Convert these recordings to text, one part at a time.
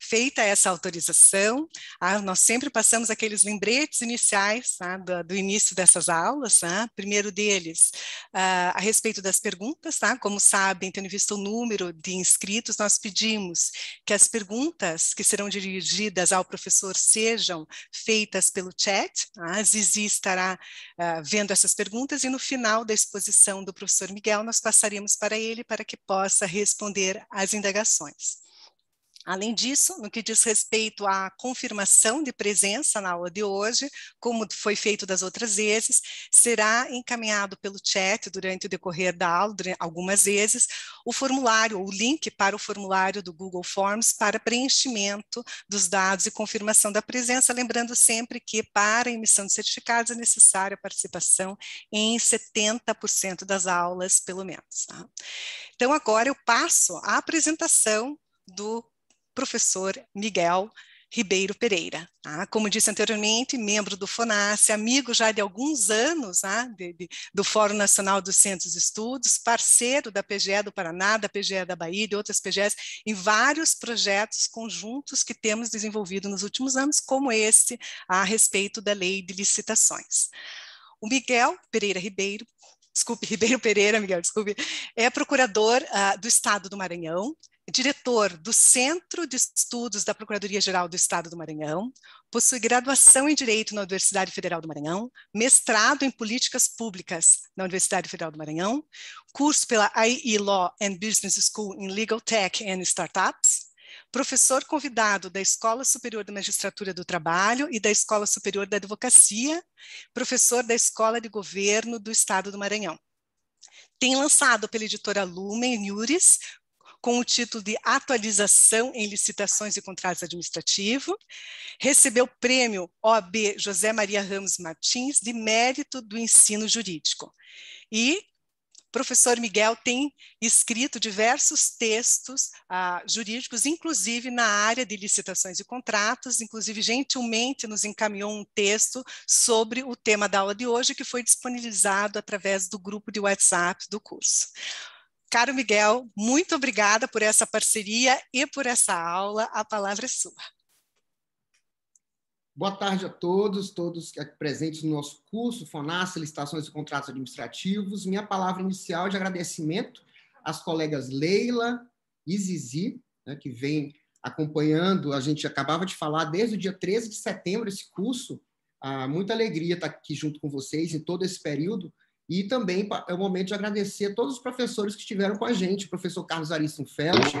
feita essa autorização, ah, nós sempre passamos aqueles lembretes iniciais ah, do, do, início dessas aulas. Ah, primeiro deles, ah, a respeito das perguntas, tá? como sabem, tendo visto o número de inscritos, nós pedimos que as perguntas que serão dirigidas ao professor sejam feitas pelo chat. A tá? Zizi estará ah, vendo essas perguntas e no final da exposição do professor Miguel, nós passaremos para ele para que possa responder às indagações. Além disso, no que diz respeito à confirmação de presença na aula de hoje, como foi feito das outras vezes, será encaminhado pelo chat durante o decorrer da aula, algumas vezes, o formulário, o link para o formulário do Google Forms para preenchimento dos dados e confirmação da presença, lembrando sempre que para emissão de certificados é necessária a participação em 70% das aulas, pelo menos. Tá? Então, agora eu passo à apresentação do professor Miguel Ribeiro Pereira. Tá? como disse anteriormente, membro do FONASSE, amigo já de alguns anos tá? de, de, do Fórum Nacional dos Centros de Estudos, parceiro da PGE do Paraná, da PGE da Bahia e de outras PGEs, em vários projetos conjuntos que temos desenvolvido nos últimos anos, como esse a respeito da lei de licitações. O Miguel Pereira Ribeiro desculpe, Ribeiro Pereira, Miguel, desculpe, é procurador uh, do Estado do Maranhão, diretor do Centro de Estudos da Procuradoria-Geral do Estado do Maranhão, possui graduação em Direito na Universidade Federal do Maranhão, mestrado em Políticas Públicas na Universidade Federal do Maranhão, curso pela IE Law and Business School in Legal Tech and Startups, professor convidado da Escola Superior da Magistratura do Trabalho e da Escola Superior da Advocacia, professor da Escola de Governo do Estado do Maranhão tem lançado pela editora Lumen Nures com o título de Atualização em Licitações e Contratos Administrativos. Recebeu o prêmio OAB José Maria Ramos Martins de Mérito do Ensino Jurídico. E professor Miguel tem escrito diversos textos ah, jurídicos, inclusive na área de licitações e contratos, inclusive gentilmente nos encaminhou um texto sobre o tema da aula de hoje, que foi disponibilizado através do grupo de WhatsApp do curso. Caro Miguel, muito obrigada por essa parceria e por essa aula. A palavra é sua. Boa tarde a todos, todos presentes no nosso curso FONASA, Licitações e Contratos Administrativos. Minha palavra inicial é de agradecimento às colegas Leila e Zizi, né, que vem acompanhando, a gente acabava de falar desde o dia 13 de setembro esse curso. Ah, muita alegria estar aqui junto com vocês em todo esse período. E também é o momento de agradecer a todos os professores que estiveram com a gente, o professor Carlos Aristo Félix,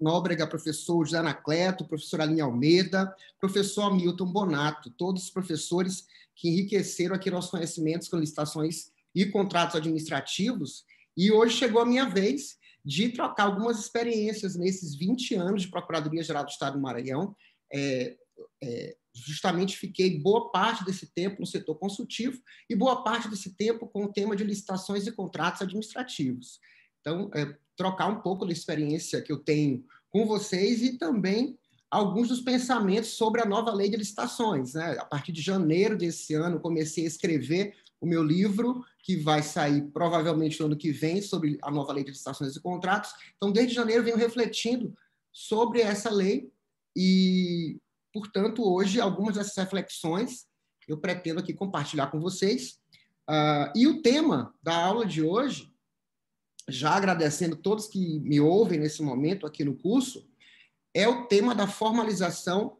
Nóbrega, professor José Anacleto, professor Aline Almeida, professor Milton Bonato, todos os professores que enriqueceram aqui nossos conhecimentos com licitações e contratos administrativos. E hoje chegou a minha vez de trocar algumas experiências nesses 20 anos de Procuradoria-Geral do Estado do Maranhão, é, é, justamente fiquei boa parte desse tempo no setor consultivo e boa parte desse tempo com o tema de licitações e contratos administrativos. Então, é, trocar um pouco da experiência que eu tenho com vocês e também alguns dos pensamentos sobre a nova lei de licitações. Né? A partir de janeiro desse ano, comecei a escrever o meu livro, que vai sair provavelmente no ano que vem, sobre a nova lei de licitações e contratos. Então, desde janeiro, venho refletindo sobre essa lei e Portanto, hoje, algumas dessas reflexões eu pretendo aqui compartilhar com vocês. Uh, e o tema da aula de hoje, já agradecendo todos que me ouvem nesse momento aqui no curso, é o tema da formalização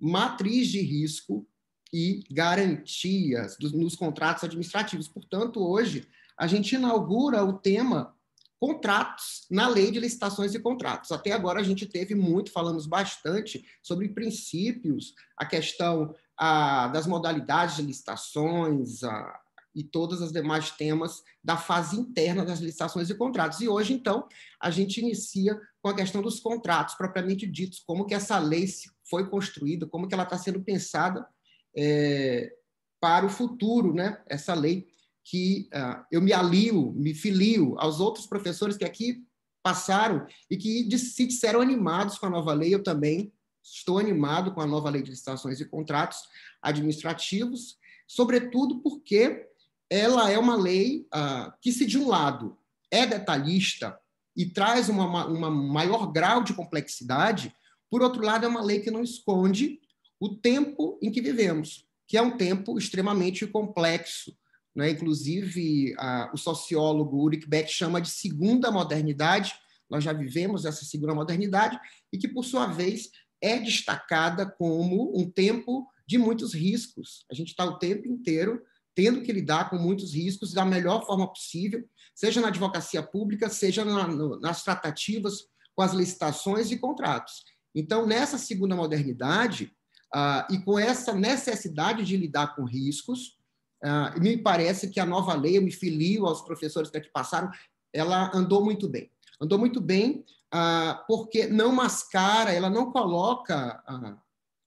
matriz de risco e garantias dos, nos contratos administrativos. Portanto, hoje, a gente inaugura o tema contratos na lei de licitações e contratos. Até agora a gente teve muito, falamos bastante sobre princípios, a questão a, das modalidades de licitações a, e todas as demais temas da fase interna das licitações e contratos. E hoje, então, a gente inicia com a questão dos contratos propriamente ditos, como que essa lei foi construída, como que ela está sendo pensada é, para o futuro, né? Essa lei que uh, eu me alio, me filio aos outros professores que aqui passaram e que se disseram animados com a nova lei. Eu também estou animado com a nova lei de licitações e contratos administrativos, sobretudo porque ela é uma lei uh, que, se de um lado é detalhista e traz um uma maior grau de complexidade, por outro lado, é uma lei que não esconde o tempo em que vivemos, que é um tempo extremamente complexo, né? Inclusive, a, o sociólogo Ulrich Beck chama de segunda modernidade, nós já vivemos essa segunda modernidade, e que, por sua vez, é destacada como um tempo de muitos riscos. A gente está o tempo inteiro tendo que lidar com muitos riscos da melhor forma possível, seja na advocacia pública, seja na, no, nas tratativas com as licitações e contratos. Então, nessa segunda modernidade, ah, e com essa necessidade de lidar com riscos, Uh, me parece que a nova lei, eu me filio aos professores que aqui passaram, ela andou muito bem. Andou muito bem uh, porque não mascara, ela não coloca uh,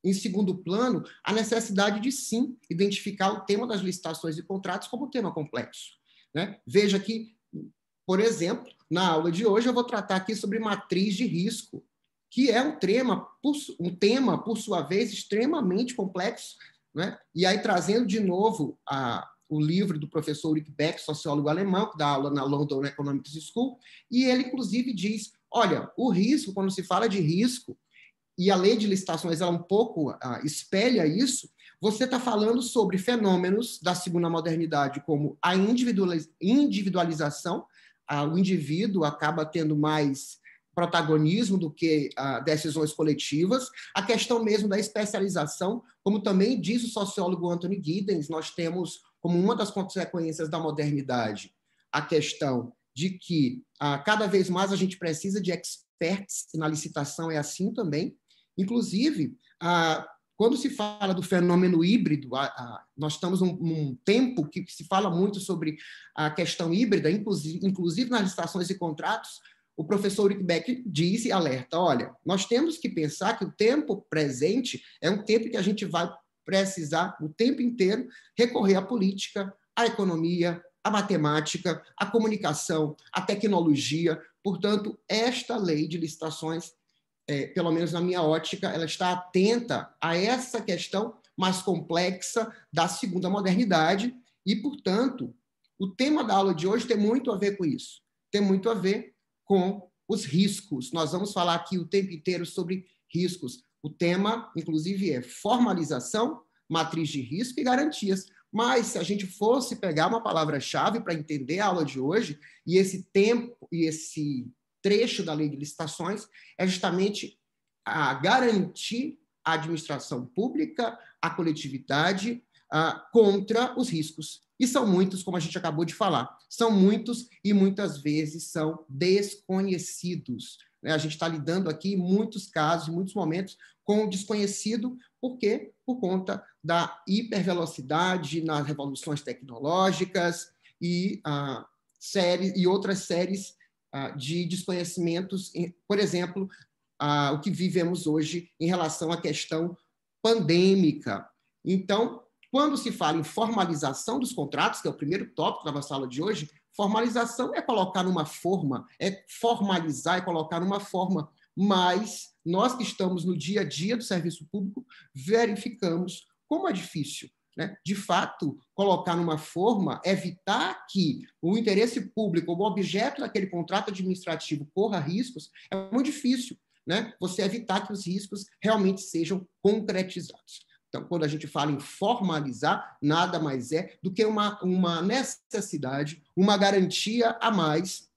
em segundo plano a necessidade de, sim, identificar o tema das licitações e contratos como tema complexo. Né? Veja que, por exemplo, na aula de hoje eu vou tratar aqui sobre matriz de risco, que é um tema, por, um tema, por sua vez, extremamente complexo, né? E aí, trazendo de novo a, o livro do professor Rick Beck, sociólogo alemão, que dá aula na London Economics School, e ele, inclusive, diz: olha, o risco, quando se fala de risco, e a lei de licitações ela um pouco ah, espelha isso, você está falando sobre fenômenos da segunda modernidade, como a individualização, ah, o indivíduo acaba tendo mais protagonismo do que ah, decisões coletivas, a questão mesmo da especialização, como também diz o sociólogo Anthony Giddens, nós temos como uma das consequências da modernidade a questão de que ah, cada vez mais a gente precisa de experts, na licitação é assim também, inclusive ah, quando se fala do fenômeno híbrido, nós estamos num, tempo que se fala muito sobre a questão híbrida, inclusive, nas licitações e contratos, o professor Urickbeck diz e alerta: olha, nós temos que pensar que o tempo presente é um tempo que a gente vai precisar o tempo inteiro recorrer à política, à economia, à matemática, à comunicação, à tecnologia. Portanto, esta lei de licitações, é, pelo menos na minha ótica, ela está atenta a essa questão mais complexa da segunda modernidade e, portanto, o tema da aula de hoje tem muito a ver com isso. Tem muito a ver com os riscos. Nós vamos falar aqui o tempo inteiro sobre riscos. O tema, inclusive, é formalização, matriz de risco e garantias. Mas se a gente fosse pegar uma palavra-chave para entender a aula de hoje e esse tempo e esse trecho da lei de licitações é justamente a garantir a administração pública, a coletividade contra os riscos. E são muitos, como a gente acabou de falar. São muitos e muitas vezes são desconhecidos. Né, a gente está lidando aqui, em muitos casos, em muitos momentos, com o desconhecido, porque Por conta da hipervelocidade nas revoluções tecnológicas e, ah, série, e outras séries ah, de desconhecimentos, por exemplo, ah, o que vivemos hoje em relação à questão pandêmica. Então, quando se fala em formalização dos contratos, que é o primeiro tópico da nossa sala de hoje, formalização é colocar numa forma, é formalizar, é colocar numa forma, mas nós que estamos no dia a dia do serviço público verificamos como é difícil. Né? De fato, colocar numa forma, evitar que o interesse público, o objeto daquele contrato administrativo corra riscos, é muito difícil. Né? Você evitar que os riscos realmente sejam concretizados. Então, quando a gente fala em formalizar, nada mais é do que uma, uma necessidade, uma garantia a mais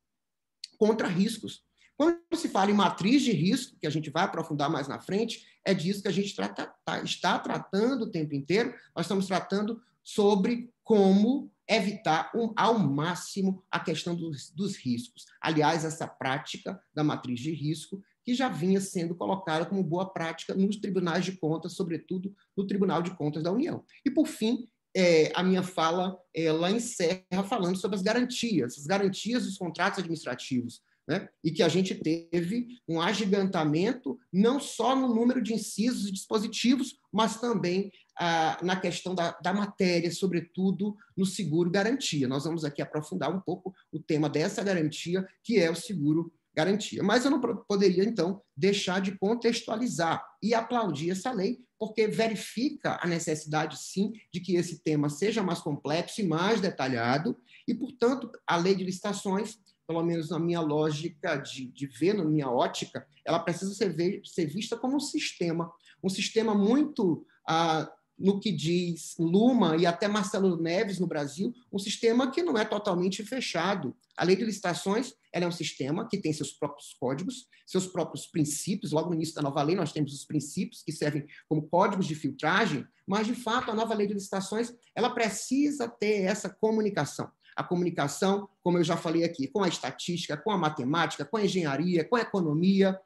contra riscos. Quando se fala em matriz de risco, que a gente vai aprofundar mais na frente, é disso que a gente trata, tá, está tratando o tempo inteiro. Nós estamos tratando sobre como evitar um, ao máximo a questão dos, dos riscos. Aliás, essa prática da matriz de risco que já vinha sendo colocada como boa prática nos tribunais de contas, sobretudo no Tribunal de Contas da União. E, por fim, é, a minha fala ela encerra falando sobre as garantias, as garantias dos contratos administrativos, né? e que a gente teve um agigantamento não só no número de incisos e dispositivos, mas também ah, na questão da, da, matéria, sobretudo no seguro garantia. Nós vamos aqui aprofundar um pouco o tema dessa garantia, que é o seguro garantia. Mas eu não poderia, então, deixar de contextualizar e aplaudir essa lei, porque verifica a necessidade, sim, de que esse tema seja mais complexo e mais detalhado, e, portanto, a lei de licitações, pelo menos na minha lógica de, de ver, na minha ótica, ela precisa ser, ver, ser vista como um sistema, um sistema muito. Ah, no que diz Luma e até Marcelo Neves no Brasil, um sistema que não é totalmente fechado. A lei de licitações ela é um sistema que tem seus próprios códigos, seus próprios princípios. Logo no início da nova lei, nós temos os princípios que servem como códigos de filtragem, mas, de fato, a nova lei de licitações ela precisa ter essa comunicação. A comunicação, como eu já falei aqui, com a estatística, com a matemática, com a engenharia, com a economia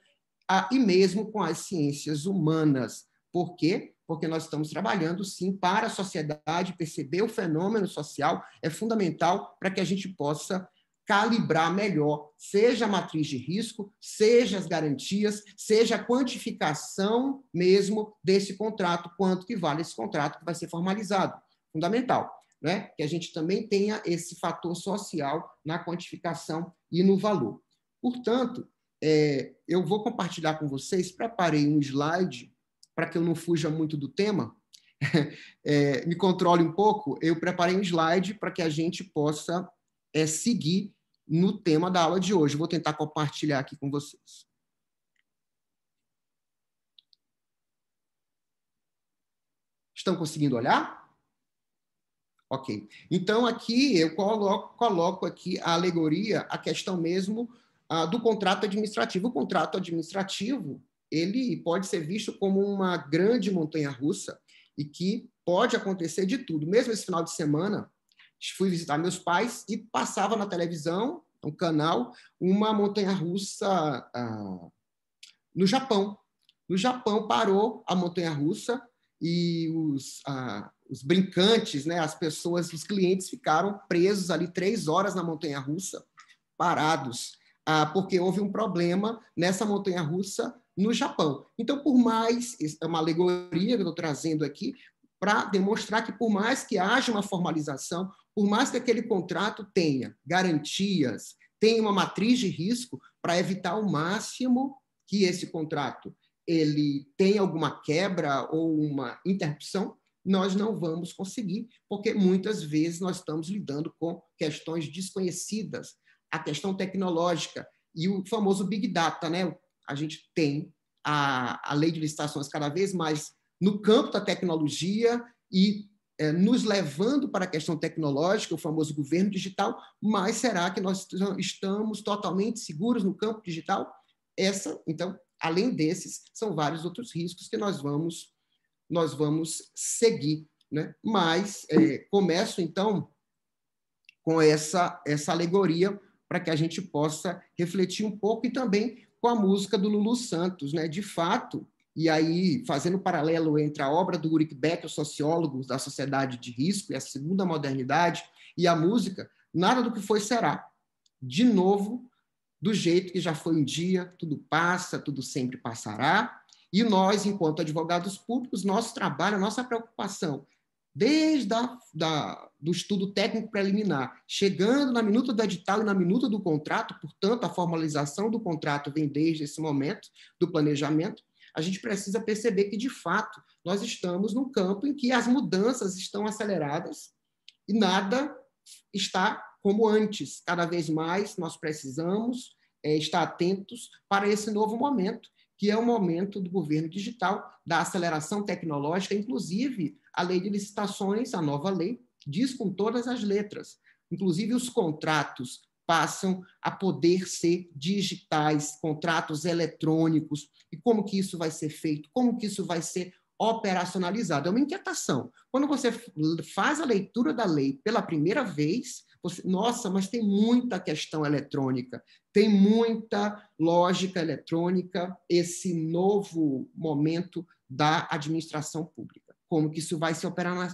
a, e mesmo com as ciências humanas. Por quê? porque nós estamos trabalhando sim para a sociedade, perceber o fenômeno social é fundamental para que a gente possa calibrar melhor, seja a matriz de risco, seja as garantias, seja a quantificação mesmo desse contrato, quanto que vale esse contrato que vai ser formalizado. Fundamental, né? Que a gente também tenha esse fator social na quantificação e no valor. Portanto, é, eu vou compartilhar com vocês, preparei um slide para que eu não fuja muito do tema, é, me controle um pouco, eu preparei um slide para que a gente possa é, seguir no tema da aula de hoje. Vou tentar compartilhar aqui com vocês. Estão conseguindo olhar? Ok. Então, aqui eu coloco, coloco aqui a alegoria, a questão mesmo do contrato administrativo. O contrato administrativo ele pode ser visto como uma grande montanha russa e que pode acontecer de tudo. Mesmo esse final de semana, fui visitar meus pais e passava na televisão, um canal, uma montanha russa ah, no Japão. No Japão parou a montanha russa e os, ah, os brincantes, né, as pessoas, os clientes ficaram presos ali três horas na montanha russa, parados, ah, porque houve um problema nessa montanha russa no Japão. Então, por mais, é uma alegoria que eu estou trazendo aqui, para demonstrar que, por mais que haja uma formalização, por mais que aquele contrato tenha garantias, tenha uma matriz de risco, para evitar ao máximo que esse contrato ele tenha alguma quebra ou uma interrupção, nós não vamos conseguir, porque muitas vezes nós estamos lidando com questões desconhecidas, a questão tecnológica e o famoso big data, né? a gente tem a, a lei de licitações cada vez mais no campo da tecnologia e é, nos levando para a questão tecnológica, o famoso governo digital, mas será que nós estamos totalmente seguros no campo digital? Essa, então, além desses, são vários outros riscos que nós vamos nós vamos seguir, né? Mas é, começo então com essa essa alegoria para que a gente possa refletir um pouco e também com a música do Lulu Santos, né? De fato, e aí fazendo paralelo entre a obra do Ulrich Beck, o sociólogo da sociedade de risco e a segunda modernidade, e a música, nada do que foi será. De novo, do jeito que já foi um dia, tudo passa, tudo sempre passará. E nós, enquanto advogados públicos, nosso trabalho, nossa preocupação desde a, da, do estudo técnico preliminar, chegando na minuta do edital e na minuta do contrato, portanto, a formalização do contrato vem desde esse momento do planejamento, a gente precisa perceber que, de fato, nós estamos num campo em que as mudanças estão aceleradas e nada está como antes. Cada vez mais nós precisamos é, estar atentos para esse novo momento que é o momento do governo digital, da aceleração tecnológica, inclusive a lei de licitações, a nova lei, diz com todas as letras. Inclusive, os contratos passam a poder ser digitais, contratos eletrônicos, e como que isso vai ser feito, como que isso vai ser operacionalizado. É uma inquietação. Quando você faz a leitura da lei pela primeira vez, você, nossa, mas tem muita questão eletrônica, tem muita lógica eletrônica esse novo momento da administração pública. Como que isso vai se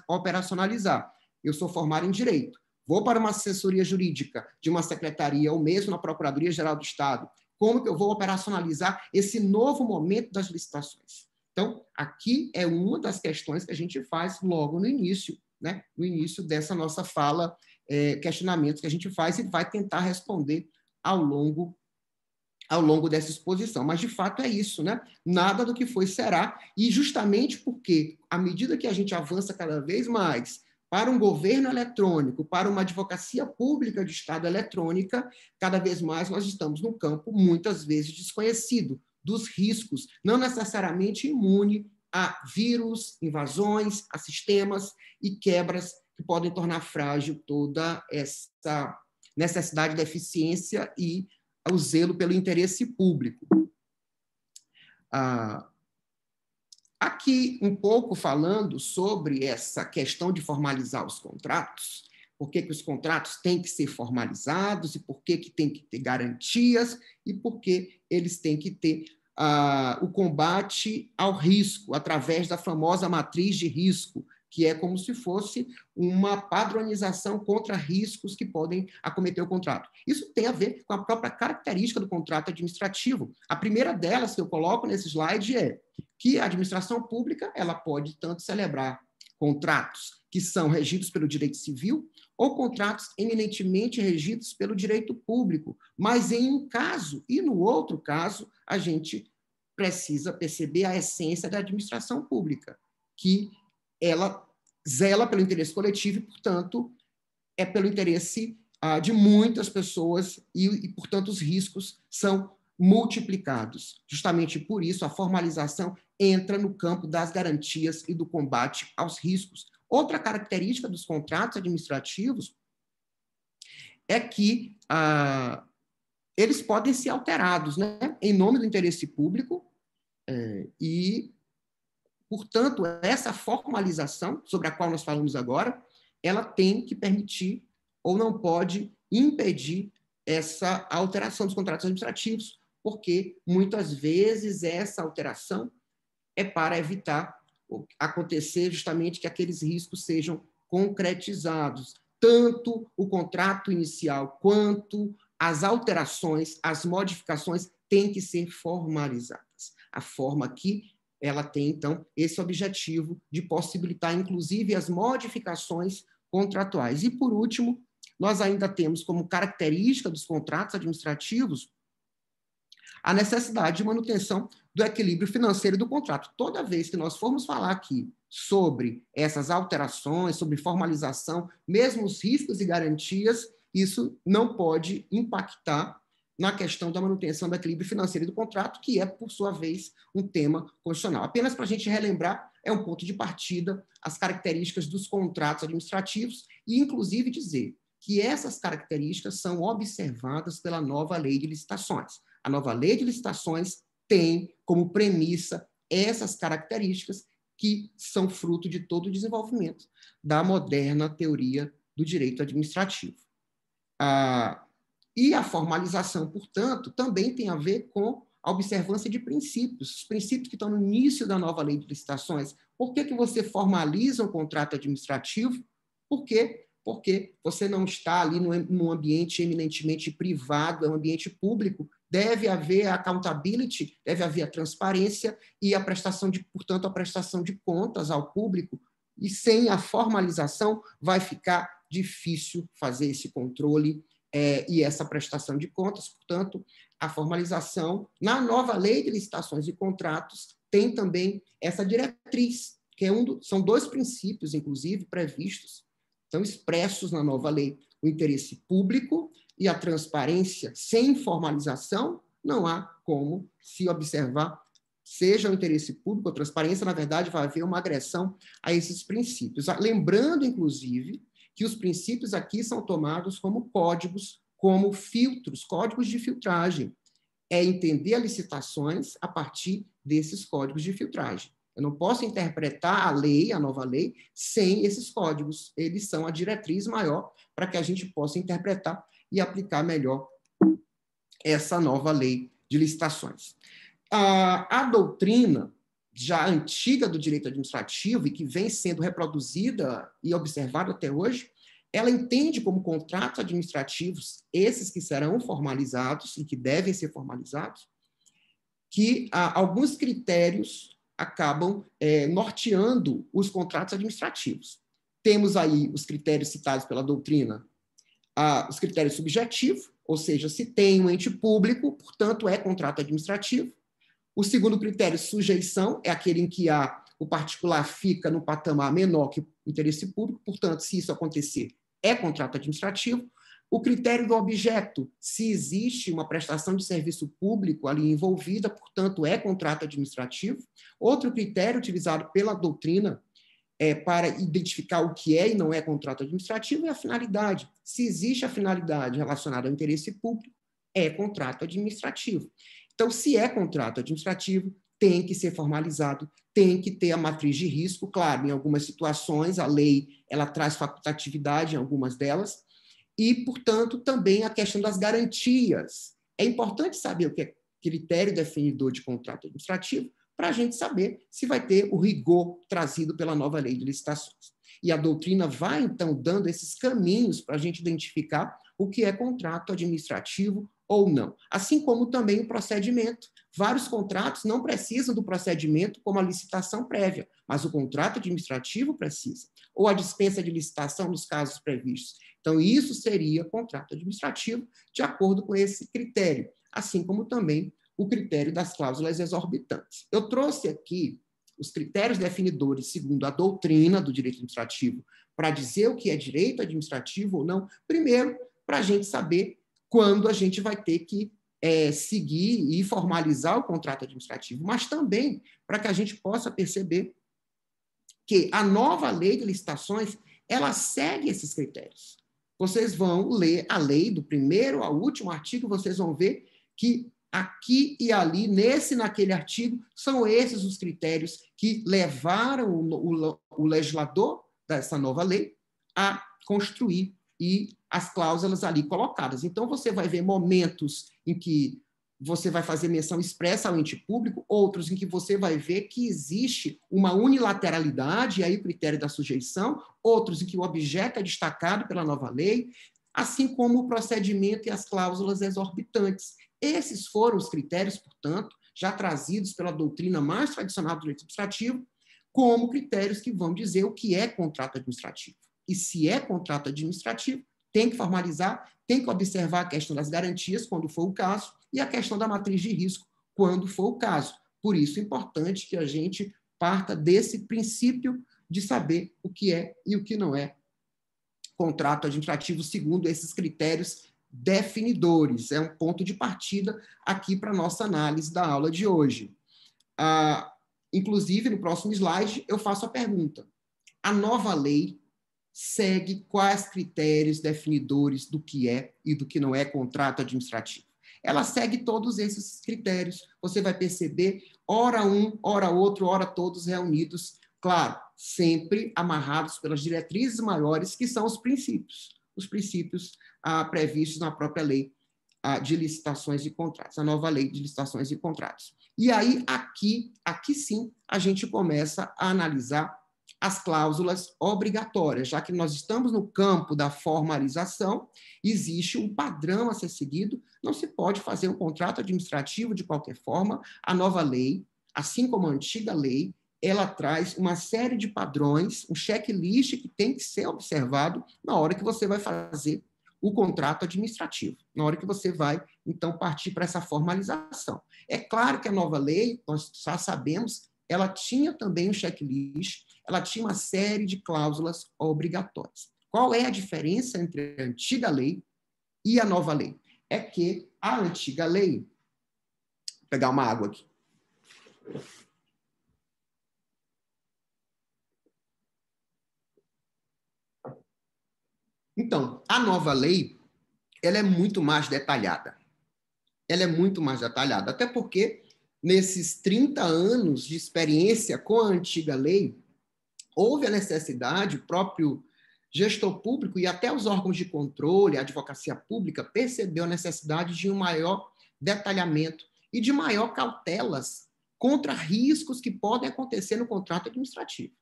operacionalizar? Eu sou formado em direito, vou para uma assessoria jurídica de uma secretaria ou mesmo na Procuradoria Geral do Estado. Como que eu vou operacionalizar esse novo momento das licitações? Então, aqui é uma das questões que a gente faz logo no início, né? No início dessa nossa fala, é, questionamentos que a gente faz e vai tentar responder ao longo ao longo dessa exposição. Mas, de fato, é isso, né? Nada do que foi será. E justamente porque, à medida que a gente avança cada vez mais para um governo eletrônico, para uma advocacia pública de Estado eletrônica, cada vez mais nós estamos num campo muitas vezes desconhecido dos riscos, não necessariamente imune a vírus, invasões, a sistemas e quebras que podem tornar frágil toda essa necessidade da eficiência e o zelo pelo interesse público. Ah, aqui, um pouco falando sobre essa questão de formalizar os contratos, por que, que os contratos têm que ser formalizados e por que, que tem que ter garantias e por que eles têm que ter ah, o combate ao risco, através da famosa matriz de risco, que é como se fosse uma padronização contra riscos que podem acometer o contrato. Isso tem a ver com a própria característica do contrato administrativo. A primeira delas que eu coloco nesse slide é que a administração pública ela pode tanto celebrar contratos que são regidos pelo direito civil ou contratos eminentemente regidos pelo direito público. Mas em um caso e no outro caso, a gente precisa perceber a essência da administração pública, que ela zela pelo interesse coletivo e, portanto, é pelo interesse ah, de muitas pessoas e, e, portanto, os riscos são multiplicados. Justamente por isso, a formalização entra no campo das garantias e do combate aos riscos. Outra característica dos contratos administrativos é que ah, eles podem ser alterados né? em nome do interesse público eh, e Portanto, essa formalização sobre a qual nós falamos agora, ela tem que permitir ou não pode impedir essa alteração dos contratos administrativos, porque muitas vezes essa alteração é para evitar acontecer justamente que aqueles riscos sejam concretizados. Tanto o contrato inicial quanto as alterações, as modificações têm que ser formalizadas. A forma aqui ela tem, então, esse objetivo de possibilitar, inclusive, as modificações contratuais. E, por último, nós ainda temos como característica dos contratos administrativos a necessidade de manutenção do equilíbrio financeiro do contrato. Toda vez que nós formos falar aqui sobre essas alterações, sobre formalização, mesmo os riscos e garantias, isso não pode impactar na questão da manutenção do equilíbrio financeiro do contrato, que é, por sua vez, um tema constitucional. Apenas para a gente relembrar, é um ponto de partida as características dos contratos administrativos e, inclusive, dizer que essas características são observadas pela nova lei de licitações. A nova lei de licitações tem como premissa essas características que são fruto de todo o desenvolvimento da moderna teoria do direito administrativo. Ah, e a formalização, portanto, também tem a ver com a observância de princípios, os princípios que estão no início da nova lei de licitações. Por que, que você formaliza um contrato administrativo? Por quê? Porque você não está ali num ambiente eminentemente privado, é um ambiente público, deve haver a accountability, deve haver a transparência e a prestação de, portanto, a prestação de contas ao público, e sem a formalização vai ficar difícil fazer esse controle é, e essa prestação de contas, portanto, a formalização na nova lei de licitações e contratos tem também essa diretriz, que é um do, são dois princípios, inclusive, previstos, estão expressos na nova lei, o interesse público e a transparência. Sem formalização, não há como se observar, seja o interesse público ou transparência, na verdade, vai haver uma agressão a esses princípios. Ah, lembrando, inclusive, que os princípios aqui são tomados como códigos, como filtros, códigos de filtragem. É entender licitações a partir desses códigos de filtragem. Eu não posso interpretar a lei, a nova lei, sem esses códigos. Eles são a diretriz maior para que a gente possa interpretar e aplicar melhor essa nova lei de licitações. A, ah, a doutrina já antiga do direito administrativo e que vem sendo reproduzida e observada até hoje, ela entende como contratos administrativos, esses que serão formalizados e que devem ser formalizados, que ah, alguns critérios acabam é, norteando os contratos administrativos. Temos aí os critérios citados pela doutrina, ah, os critérios subjetivos, ou seja, se tem um ente público, portanto é contrato administrativo. O segundo critério, sujeição, é aquele em que a, o particular fica no patamar menor que o interesse público, portanto, se isso acontecer, é contrato administrativo. O critério do objeto, se existe uma prestação de serviço público ali envolvida, portanto, é contrato administrativo. Outro critério utilizado pela doutrina é, para identificar o que é e não é contrato administrativo é a finalidade. Se existe a finalidade relacionada ao interesse público, é contrato administrativo. Então, se é contrato administrativo, tem que ser formalizado, tem que ter a matriz de risco, claro, em algumas situações a lei ela traz facultatividade em algumas delas, e, portanto, também a questão das garantias. É importante saber o que é critério definidor de contrato administrativo para a gente saber se vai ter o rigor trazido pela nova lei de licitações. E a doutrina vai, então, dando esses caminhos para a gente identificar o que é contrato administrativo, ou não. Assim como também o procedimento. Vários contratos não precisam do procedimento como a licitação prévia, mas o contrato administrativo precisa, ou a dispensa de licitação nos casos previstos. Então, isso seria contrato administrativo de acordo com esse critério, assim como também o critério das cláusulas exorbitantes. Eu trouxe aqui os critérios definidores segundo a doutrina do direito administrativo para dizer o que é direito administrativo ou não. Primeiro, para a gente saber quando a gente vai ter que é, seguir e formalizar o contrato administrativo, mas também para que a gente possa perceber que a nova lei de licitações ela segue esses critérios. Vocês vão ler a lei do primeiro ao último artigo, vocês vão ver que aqui e ali, nesse e naquele artigo, são esses os critérios que levaram o, o, o legislador dessa nova lei a construir e as cláusulas ali colocadas. Então, você vai ver momentos em que você vai fazer menção expressa ao ente público, outros em que você vai ver que existe uma unilateralidade, e aí o critério da sujeição, outros em que o objeto é destacado pela nova lei, assim como o procedimento e as cláusulas exorbitantes. Esses foram os critérios, portanto, já trazidos pela doutrina mais tradicional do direito administrativo, como critérios que vão dizer o que é contrato administrativo e se é contrato administrativo, tem que formalizar, tem que observar a questão das garantias, quando for o caso, e a questão da matriz de risco, quando for o caso. Por isso é importante que a gente parta desse princípio de saber o que é e o que não é contrato administrativo segundo esses critérios definidores. É um ponto de partida aqui para a nossa análise da aula de hoje. Ah, inclusive, no próximo slide, eu faço a pergunta: a nova lei segue quais critérios definidores do que é e do que não é contrato administrativo. Ela segue todos esses critérios. Você vai perceber, hora um, hora outro, hora todos reunidos, claro, sempre amarrados pelas diretrizes maiores, que são os princípios, os princípios ah, previstos na própria lei ah, de licitações e contratos, a nova lei de licitações e contratos. E aí, aqui, aqui sim, a gente começa a analisar as cláusulas obrigatórias, já que nós estamos no campo da formalização, existe um padrão a ser seguido, não se pode fazer um contrato administrativo de qualquer forma. A nova lei, assim como a antiga lei, ela traz uma série de padrões, um checklist que tem que ser observado na hora que você vai fazer o contrato administrativo, na hora que você vai, então, partir para essa formalização. É claro que a nova lei, nós já sabemos, ela tinha também um checklist, ela tinha uma série de cláusulas obrigatórias. Qual é a diferença entre a antiga lei e a nova lei? É que a antiga lei. Vou pegar uma água aqui. Então, a nova lei, ela é muito mais detalhada. Ela é muito mais detalhada, até porque nesses 30 anos de experiência com a antiga lei, houve a necessidade, o próprio gestor público e até os órgãos de controle, a advocacia pública, percebeu a necessidade de um maior detalhamento e de maior cautelas contra riscos que podem acontecer no contrato administrativo.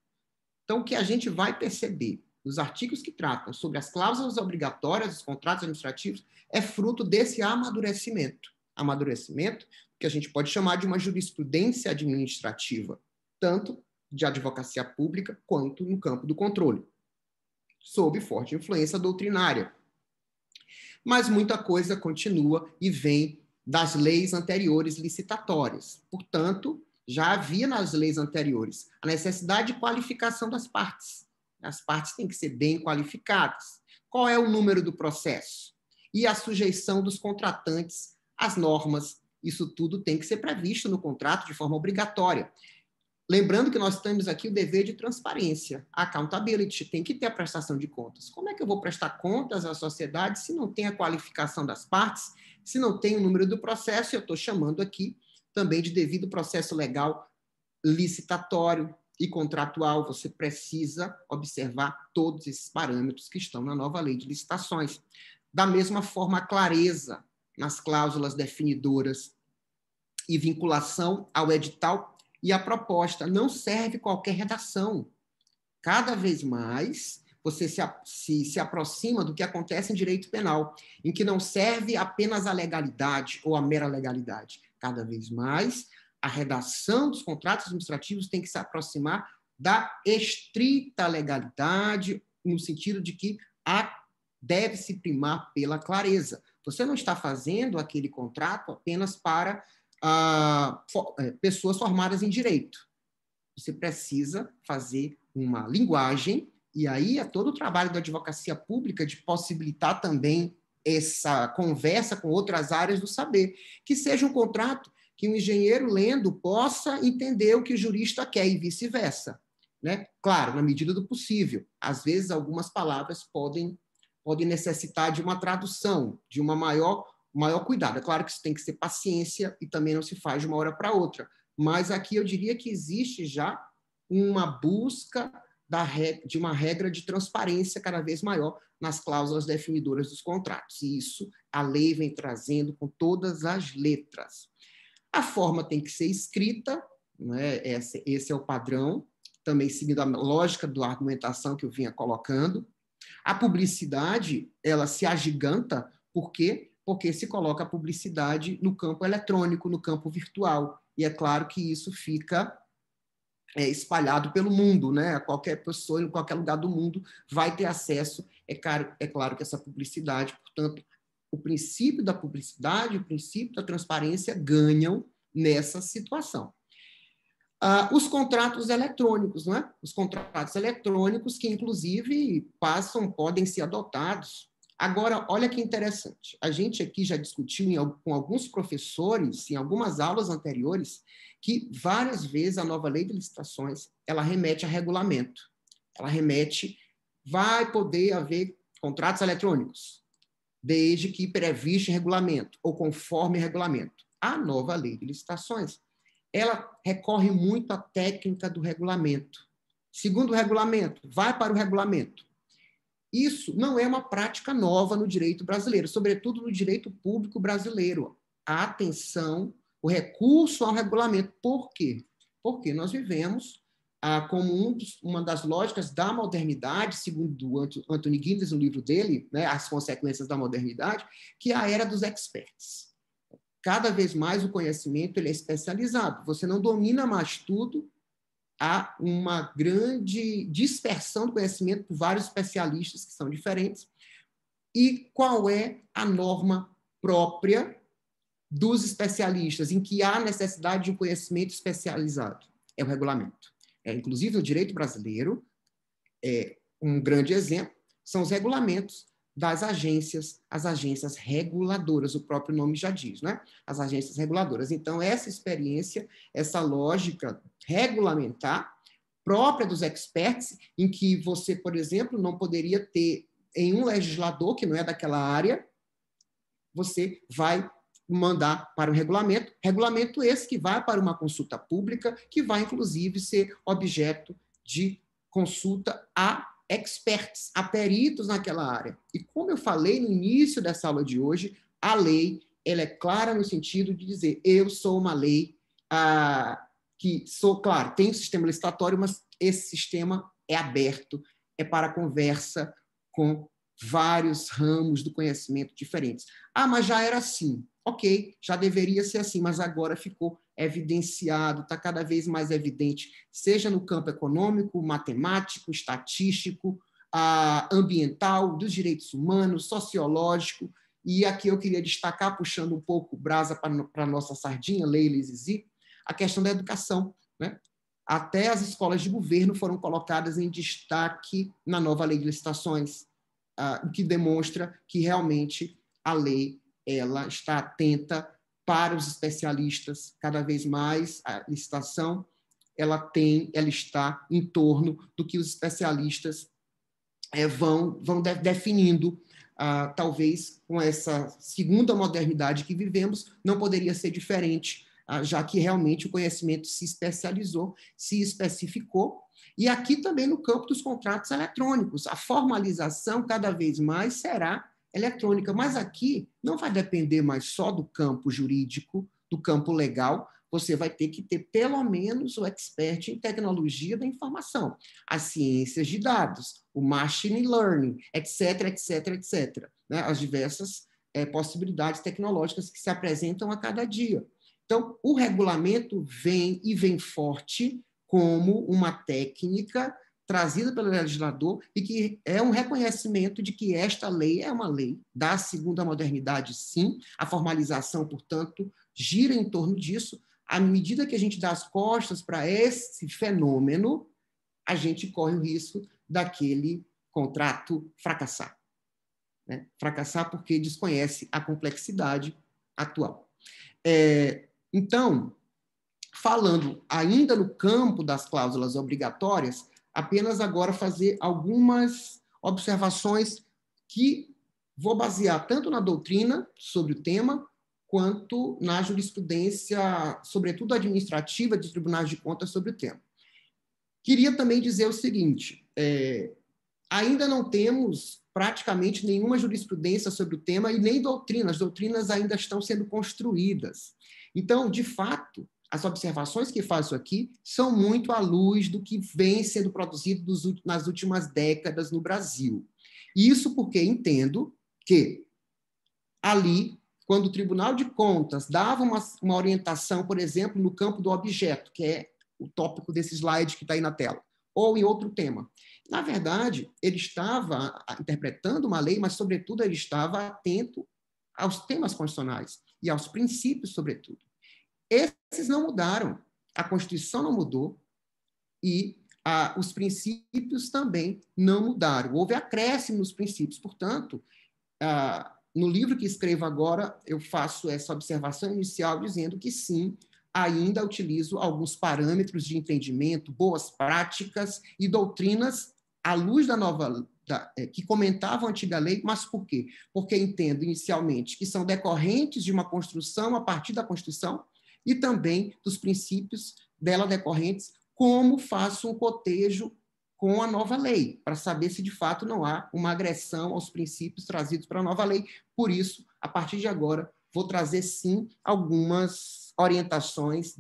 Então, o que a gente vai perceber nos artigos que tratam sobre as cláusulas obrigatórias dos contratos administrativos é fruto desse amadurecimento amadurecimento, que a gente pode chamar de uma jurisprudência administrativa, tanto de advocacia pública quanto no campo do controle, sob forte influência doutrinária. Mas muita coisa continua e vem das leis anteriores licitatórias. Portanto, já havia nas leis anteriores a necessidade de qualificação das partes. As partes têm que ser bem qualificadas. Qual é o número do processo? E a sujeição dos contratantes as normas, isso tudo tem que ser previsto no contrato de forma obrigatória. Lembrando que nós temos aqui o dever de transparência, accountability, tem que ter a prestação de contas. Como é que eu vou prestar contas à sociedade se não tem a qualificação das partes, se não tem o número do processo? Eu estou chamando aqui também de devido processo legal licitatório e contratual. Você precisa observar todos esses parâmetros que estão na nova lei de licitações. Da mesma forma, a clareza nas cláusulas definidoras e vinculação ao edital e à proposta. Não serve qualquer redação. Cada vez mais você se, se, se aproxima do que acontece em direito penal, em que não serve apenas a legalidade ou a mera legalidade. Cada vez mais a redação dos contratos administrativos tem que se aproximar da estrita legalidade, no sentido de que deve se primar pela clareza. Você não está fazendo aquele contrato apenas para ah, for, é, eh, pessoas formadas em direito. Você precisa fazer uma linguagem, e aí é todo o trabalho da advocacia pública de possibilitar também essa conversa com outras áreas do saber, que seja um contrato que um engenheiro lendo possa entender o que o jurista quer e vice-versa. Né? Claro, na medida do possível. Às vezes, algumas palavras podem pode necessitar de uma tradução, de uma maior, maior cuidado. É claro que isso tem que ser paciência e também não se faz de uma hora para outra, mas aqui eu diria que existe já uma busca da, de uma regra de transparência cada vez maior nas cláusulas definidoras dos contratos. E isso a lei vem trazendo com todas as letras. A forma tem que ser escrita, né? esse, esse é o padrão, também seguindo a lógica da argumentação que eu vinha colocando. A publicidade, ela se agiganta, por quê? Porque se coloca a publicidade no campo eletrônico, no campo virtual. E é claro que isso fica é, espalhado pelo mundo, né? Qualquer pessoa em qualquer lugar do mundo vai ter acesso. É, caro, é claro que essa publicidade, portanto, o princípio da publicidade, o princípio da transparência ganham nessa situação ah, os contratos eletrônicos, né? Os contratos eletrônicos que, inclusive, passam, podem ser adotados. Agora, olha que interessante. A gente aqui já discutiu em, com alguns professores, em algumas aulas anteriores, que várias vezes a nova lei de licitações ela remete a regulamento. Ela remete, vai poder haver contratos eletrônicos, desde que previsto regulamento ou conforme regulamento. A nova lei de licitações ela recorre muito à técnica do regulamento. Segundo o regulamento, vai para o regulamento. Isso não é uma prática nova no direito brasileiro, sobretudo no direito público brasileiro. A atenção, o recurso ao regulamento. Por quê? Porque nós vivemos ah, como um dos, uma das lógicas da modernidade, segundo Anthony Giddens, no livro dele, né, As Consequências da Modernidade, que é a era dos experts cada vez mais o conhecimento ele é especializado. Você não domina mais tudo, há uma grande dispersão do conhecimento por vários especialistas que são diferentes. E qual é a norma própria dos especialistas em que há necessidade de um conhecimento especializado? É o regulamento. É, inclusive, no direito brasileiro, é um grande exemplo são os regulamentos das agências, as agências reguladoras, o próprio nome já diz, né? As agências reguladoras. Então, essa experiência, essa lógica regulamentar, própria dos experts, em que você, por exemplo, não poderia ter em um legislador que não é daquela área, você vai mandar para o regulamento, regulamento esse que vai para uma consulta pública, que vai inclusive ser objeto de consulta a experts, a peritos naquela área. E como eu falei no início dessa aula de hoje, a lei ela é clara no sentido de dizer eu sou uma lei ah, que sou, claro, tem um sistema licitatório, mas esse sistema é aberto, é para conversa com vários ramos do conhecimento diferentes. Ah, mas já era assim. Ok, já deveria ser assim, mas agora ficou evidenciado, está cada vez mais evidente, seja no campo econômico, matemático, estatístico, ambiental, dos direitos humanos, sociológico. E aqui eu queria destacar, puxando um pouco brasa para a nossa sardinha, Leila e Zizi, a questão da educação. Né? Até as escolas de governo foram colocadas em destaque na nova lei de licitações o que demonstra que realmente a lei ela está atenta para os especialistas cada vez mais a licitação ela tem ela está em torno do que os especialistas é, vão vão de, definindo talvez com essa segunda modernidade que vivemos não poderia ser diferente ah, já que realmente o conhecimento se especializou, se especificou. E aqui também no campo dos contratos eletrônicos, a formalização cada vez mais será eletrônica, mas aqui não vai depender mais só do campo jurídico, do campo legal, você vai ter que ter pelo menos o expert em tecnologia da informação, as ciências de dados, o machine learning, etc, etc, etc. Né? As diversas é, possibilidades tecnológicas que se apresentam a cada dia. Então, o regulamento vem e vem forte como uma técnica trazida pelo legislador e que é um reconhecimento de que esta lei é uma lei da segunda modernidade, sim. A formalização, portanto, gira em torno disso. À medida que a gente dá as costas para esse fenômeno, a gente corre o risco daquele contrato fracassar. Né? Fracassar porque desconhece a complexidade atual. É, então, falando ainda no campo das cláusulas obrigatórias, apenas agora fazer algumas observações que vou basear tanto na doutrina sobre o tema, quanto na jurisprudência, sobretudo administrativa, de tribunais de contas sobre o tema. Queria também dizer o seguinte: é, ainda não temos praticamente nenhuma jurisprudência sobre o tema e nem doutrinas, as doutrinas ainda estão sendo construídas. Então, de fato, as observações que faço aqui são muito à luz do que vem sendo produzido nas últimas décadas no Brasil. Isso porque entendo que ali, quando o Tribunal de Contas dava uma, uma orientação, por exemplo, no campo do objeto, que é o tópico desse slide que está aí na tela, ou em outro tema. Na verdade, ele estava interpretando uma lei, mas, sobretudo, ele estava atento aos temas constitucionais e aos princípios, sobretudo. Esses não mudaram. A Constituição não mudou e a, ah, os princípios também não mudaram. Houve acréscimo nos princípios. Portanto, a, ah, no livro que escrevo agora, eu faço essa observação inicial dizendo que sim, ainda utilizo alguns parâmetros de entendimento, boas práticas e doutrinas à luz da nova da, é, que comentavam a antiga lei, mas por quê? Porque entendo inicialmente que são decorrentes de uma construção a partir da Constituição e também dos princípios dela decorrentes, como faço um cotejo com a nova lei, para saber se de fato não há uma agressão aos princípios trazidos para a nova lei. Por isso, a partir de agora, vou trazer sim algumas orientações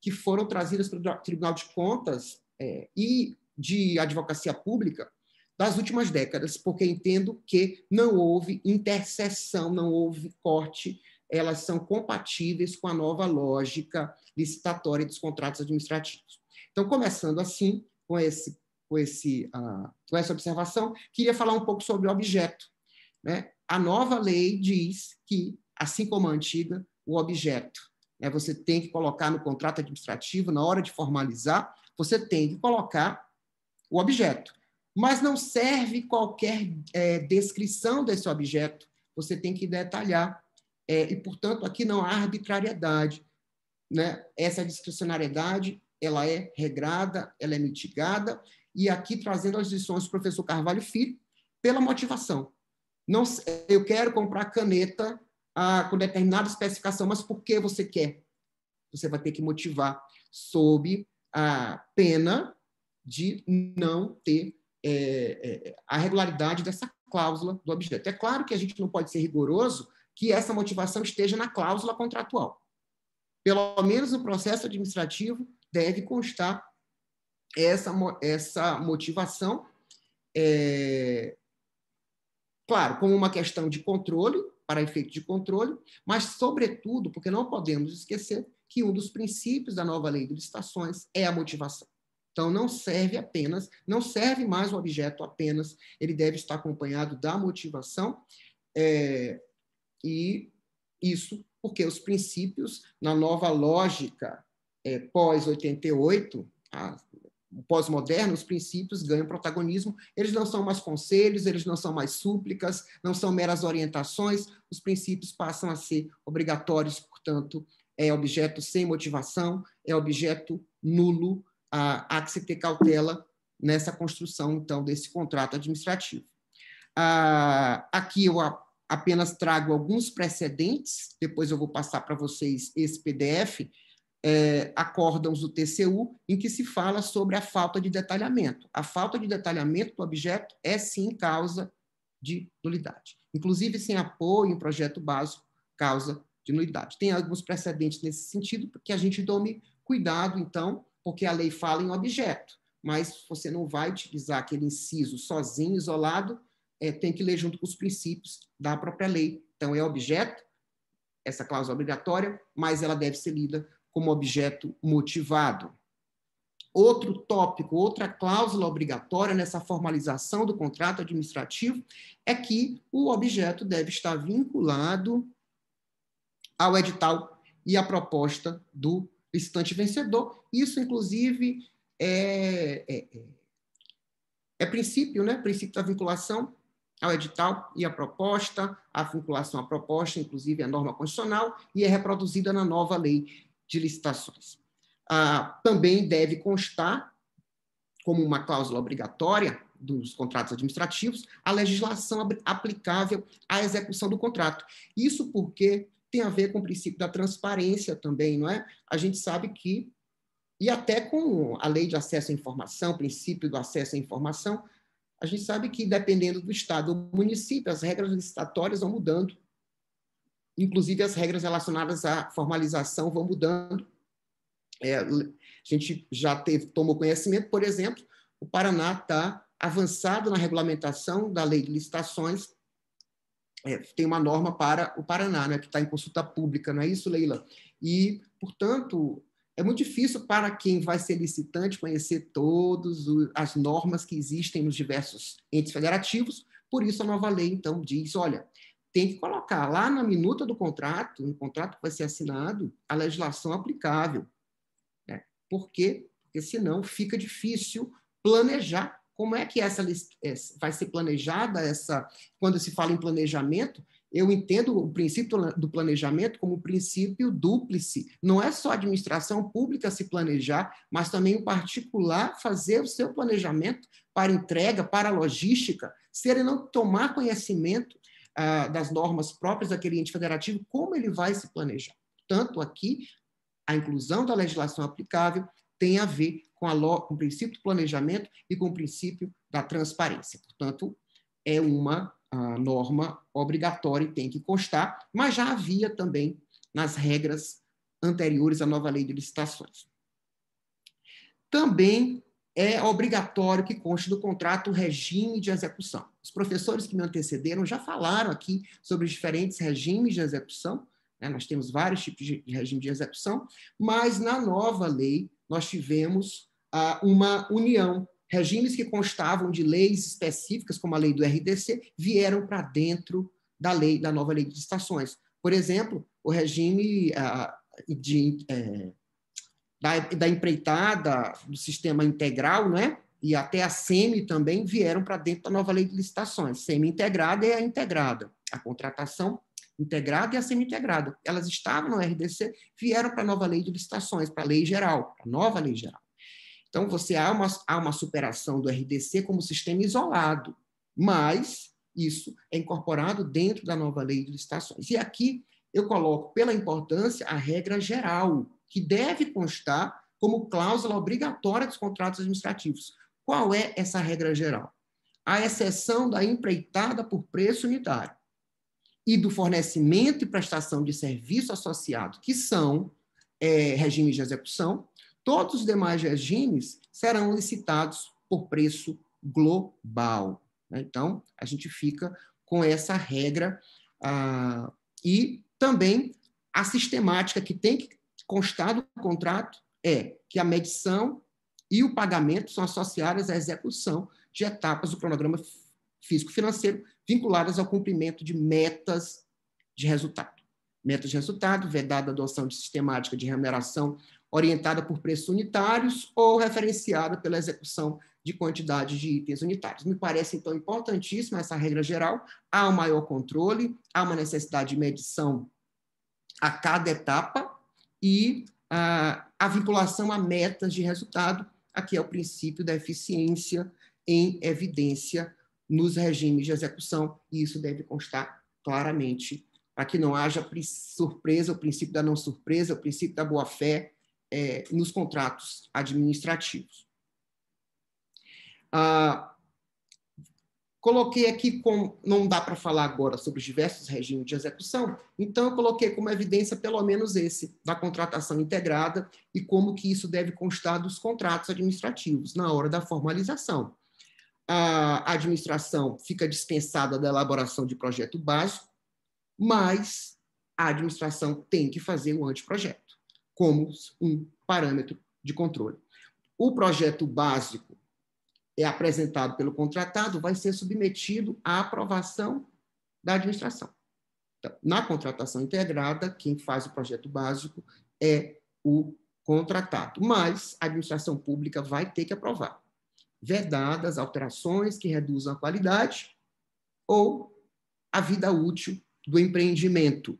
que foram trazidas pelo Tribunal de Contas é, e de Advocacia Pública das últimas décadas, porque entendo que não houve interseção, não houve corte, elas são compatíveis com a nova lógica licitatória dos contratos administrativos. Então, começando assim, com, esse, com, esse, uh, com essa observação, queria falar um pouco sobre o objeto. Né? A nova lei diz que, assim como a antiga, o objeto. Né? Você tem que colocar no contrato administrativo, na hora de formalizar, você tem que colocar o objeto. Mas não serve qualquer é, descrição desse objeto, você tem que detalhar. É, e, portanto, aqui não há arbitrariedade. Né? Essa discricionariedade ela é regrada, ela é mitigada, e aqui trazendo as lições do professor Carvalho Filho pela motivação. Não, eu quero comprar caneta ah, com determinada especificação, mas por que você quer? Você vai ter que motivar sob a pena de não ter é, é, a regularidade dessa cláusula do objeto. É claro que a gente não pode ser rigoroso que essa motivação esteja na cláusula contratual. Pelo menos no processo administrativo deve constar essa, essa motivação, é, claro, como uma questão de controle, para efeito de controle, mas, sobretudo, porque não podemos esquecer que um dos princípios da nova lei de licitações é a motivação. Então, não serve apenas, não serve mais o objeto apenas, ele deve estar acompanhado da motivação, é, e isso porque os princípios, na nova lógica é, pós-88, pós-moderno, os princípios ganham protagonismo. Eles não são mais conselhos, eles não são mais súplicas, não são meras orientações. Os princípios passam a ser obrigatórios, portanto, é objeto sem motivação, é objeto nulo, há que se ter cautela nessa construção, então, desse contrato administrativo. Ah, aqui eu apenas trago alguns precedentes, depois eu vou passar para vocês esse PDF, é, acórdãos do TCU, em que se fala sobre a falta de detalhamento. A falta de detalhamento do objeto é, sim, causa de nulidade. Inclusive, sem apoio em projeto básico, causa de nulidade. Tem alguns precedentes nesse sentido, porque a gente tome cuidado, então, porque a lei fala em objeto, mas você não vai utilizar aquele inciso sozinho, isolado, é, tem que ler junto com os princípios da própria lei. Então, é objeto, essa cláusula obrigatória, mas ela deve ser lida como objeto motivado. Outro tópico, outra cláusula obrigatória nessa formalização do contrato administrativo é que o objeto deve estar vinculado ao edital e à proposta do visitante vencedor. Isso, inclusive, é, é, é, é princípio, né? princípio da vinculação ao edital e à proposta, a vinculação à proposta, inclusive à norma constitucional, e é reproduzida na nova lei de licitações. Ah, também deve constar, como uma cláusula obrigatória dos contratos administrativos, a legislação aplicável à execução do contrato. Isso porque tem a ver com o princípio da transparência também, não é? A gente sabe que, e até com a lei de acesso à informação, o princípio do acesso à informação, a gente sabe que, dependendo do estado ou município, as regras licitatórias vão mudando. Inclusive, as regras relacionadas à formalização vão mudando. É, a gente já teve, tomou conhecimento, por exemplo, o Paraná está avançado na regulamentação da lei de licitações é, tem uma norma para o Paraná, né, que está em consulta pública, não é isso, Leila? E, portanto, é muito difícil para quem vai ser licitante conhecer todas as normas que existem nos diversos entes federativos, por isso a nova lei, então, diz: olha, tem que colocar lá na minuta do contrato, no contrato que vai ser assinado, a legislação aplicável. Né? Por quê? Porque senão fica difícil planejar como é que essa vai ser planejada essa quando se fala em planejamento? Eu entendo o princípio do planejamento como princípio dúplice. Não é só a administração pública se planejar, mas também o particular fazer o seu planejamento para entrega, para logística. Se ele não tomar conhecimento ah, das normas próprias daquele ente federativo, como ele vai se planejar? Portanto, aqui, a inclusão da legislação aplicável tem a ver com, a, com o princípio do planejamento e com o princípio da transparência. Portanto, é uma a, norma obrigatória e tem que constar, mas já havia também nas regras anteriores à nova lei de licitações. Também é obrigatório que conste do contrato o regime de execução. Os professores que me antecederam já falaram aqui sobre os diferentes regimes de execução, né? nós temos vários tipos de regime de execução, mas na nova lei nós tivemos uma união. Regimes que constavam de leis específicas, como a lei do RDC, vieram para dentro da lei, da nova lei de estações. Por exemplo, o regime de, é, da, da empreitada do sistema integral, né? e até a SEMI também vieram para dentro da nova lei de licitações. Semi-integrada é a integrada, a contratação integrada e a semi-integrada. Elas estavam no RDC, vieram para a nova lei de licitações, para a lei geral, a nova lei geral. Então, você há uma, há uma superação do RDC como sistema isolado, mas isso é incorporado dentro da nova lei de licitações. E aqui eu coloco, pela importância, a regra geral, que deve constar como cláusula obrigatória dos contratos administrativos. Qual é essa regra geral? A exceção da empreitada por preço unitário e do fornecimento e prestação de serviço associado, que são é, regimes de execução, Todos os demais regimes serão licitados por preço global. Né? Então, a gente fica com essa regra ah, e também a sistemática que tem que constar do contrato é que a medição e o pagamento são associadas à execução de etapas do cronograma físico-financeiro vinculadas ao cumprimento de metas de resultado. Metas de resultado, vedada a adoção de sistemática de remuneração orientada por preços unitários ou referenciada pela execução de quantidade de itens unitários. Me parece, então, importantíssima essa regra geral. Há um maior controle, há uma necessidade de medição a cada etapa e ah, a vinculação a metas de resultado, aqui é o princípio da eficiência em evidência nos regimes de execução, e isso deve constar claramente, para que não haja surpresa, o princípio da não surpresa, o princípio da boa-fé, é, nos contratos administrativos. Ah, coloquei aqui, como não dá para falar agora sobre os diversos regimes de execução, então eu coloquei como evidência pelo menos esse, da contratação integrada e como que isso deve constar dos contratos administrativos na hora da formalização. A administração fica dispensada da elaboração de projeto básico, mas a administração tem que fazer o anteprojeto como um parâmetro de controle. O projeto básico é apresentado pelo contratado, vai ser submetido à aprovação da administração. Então, na contratação integrada, quem faz o projeto básico é o contratado, mas a administração pública vai ter que aprovar. Vedadas alterações que reduzam a qualidade ou a vida útil do empreendimento,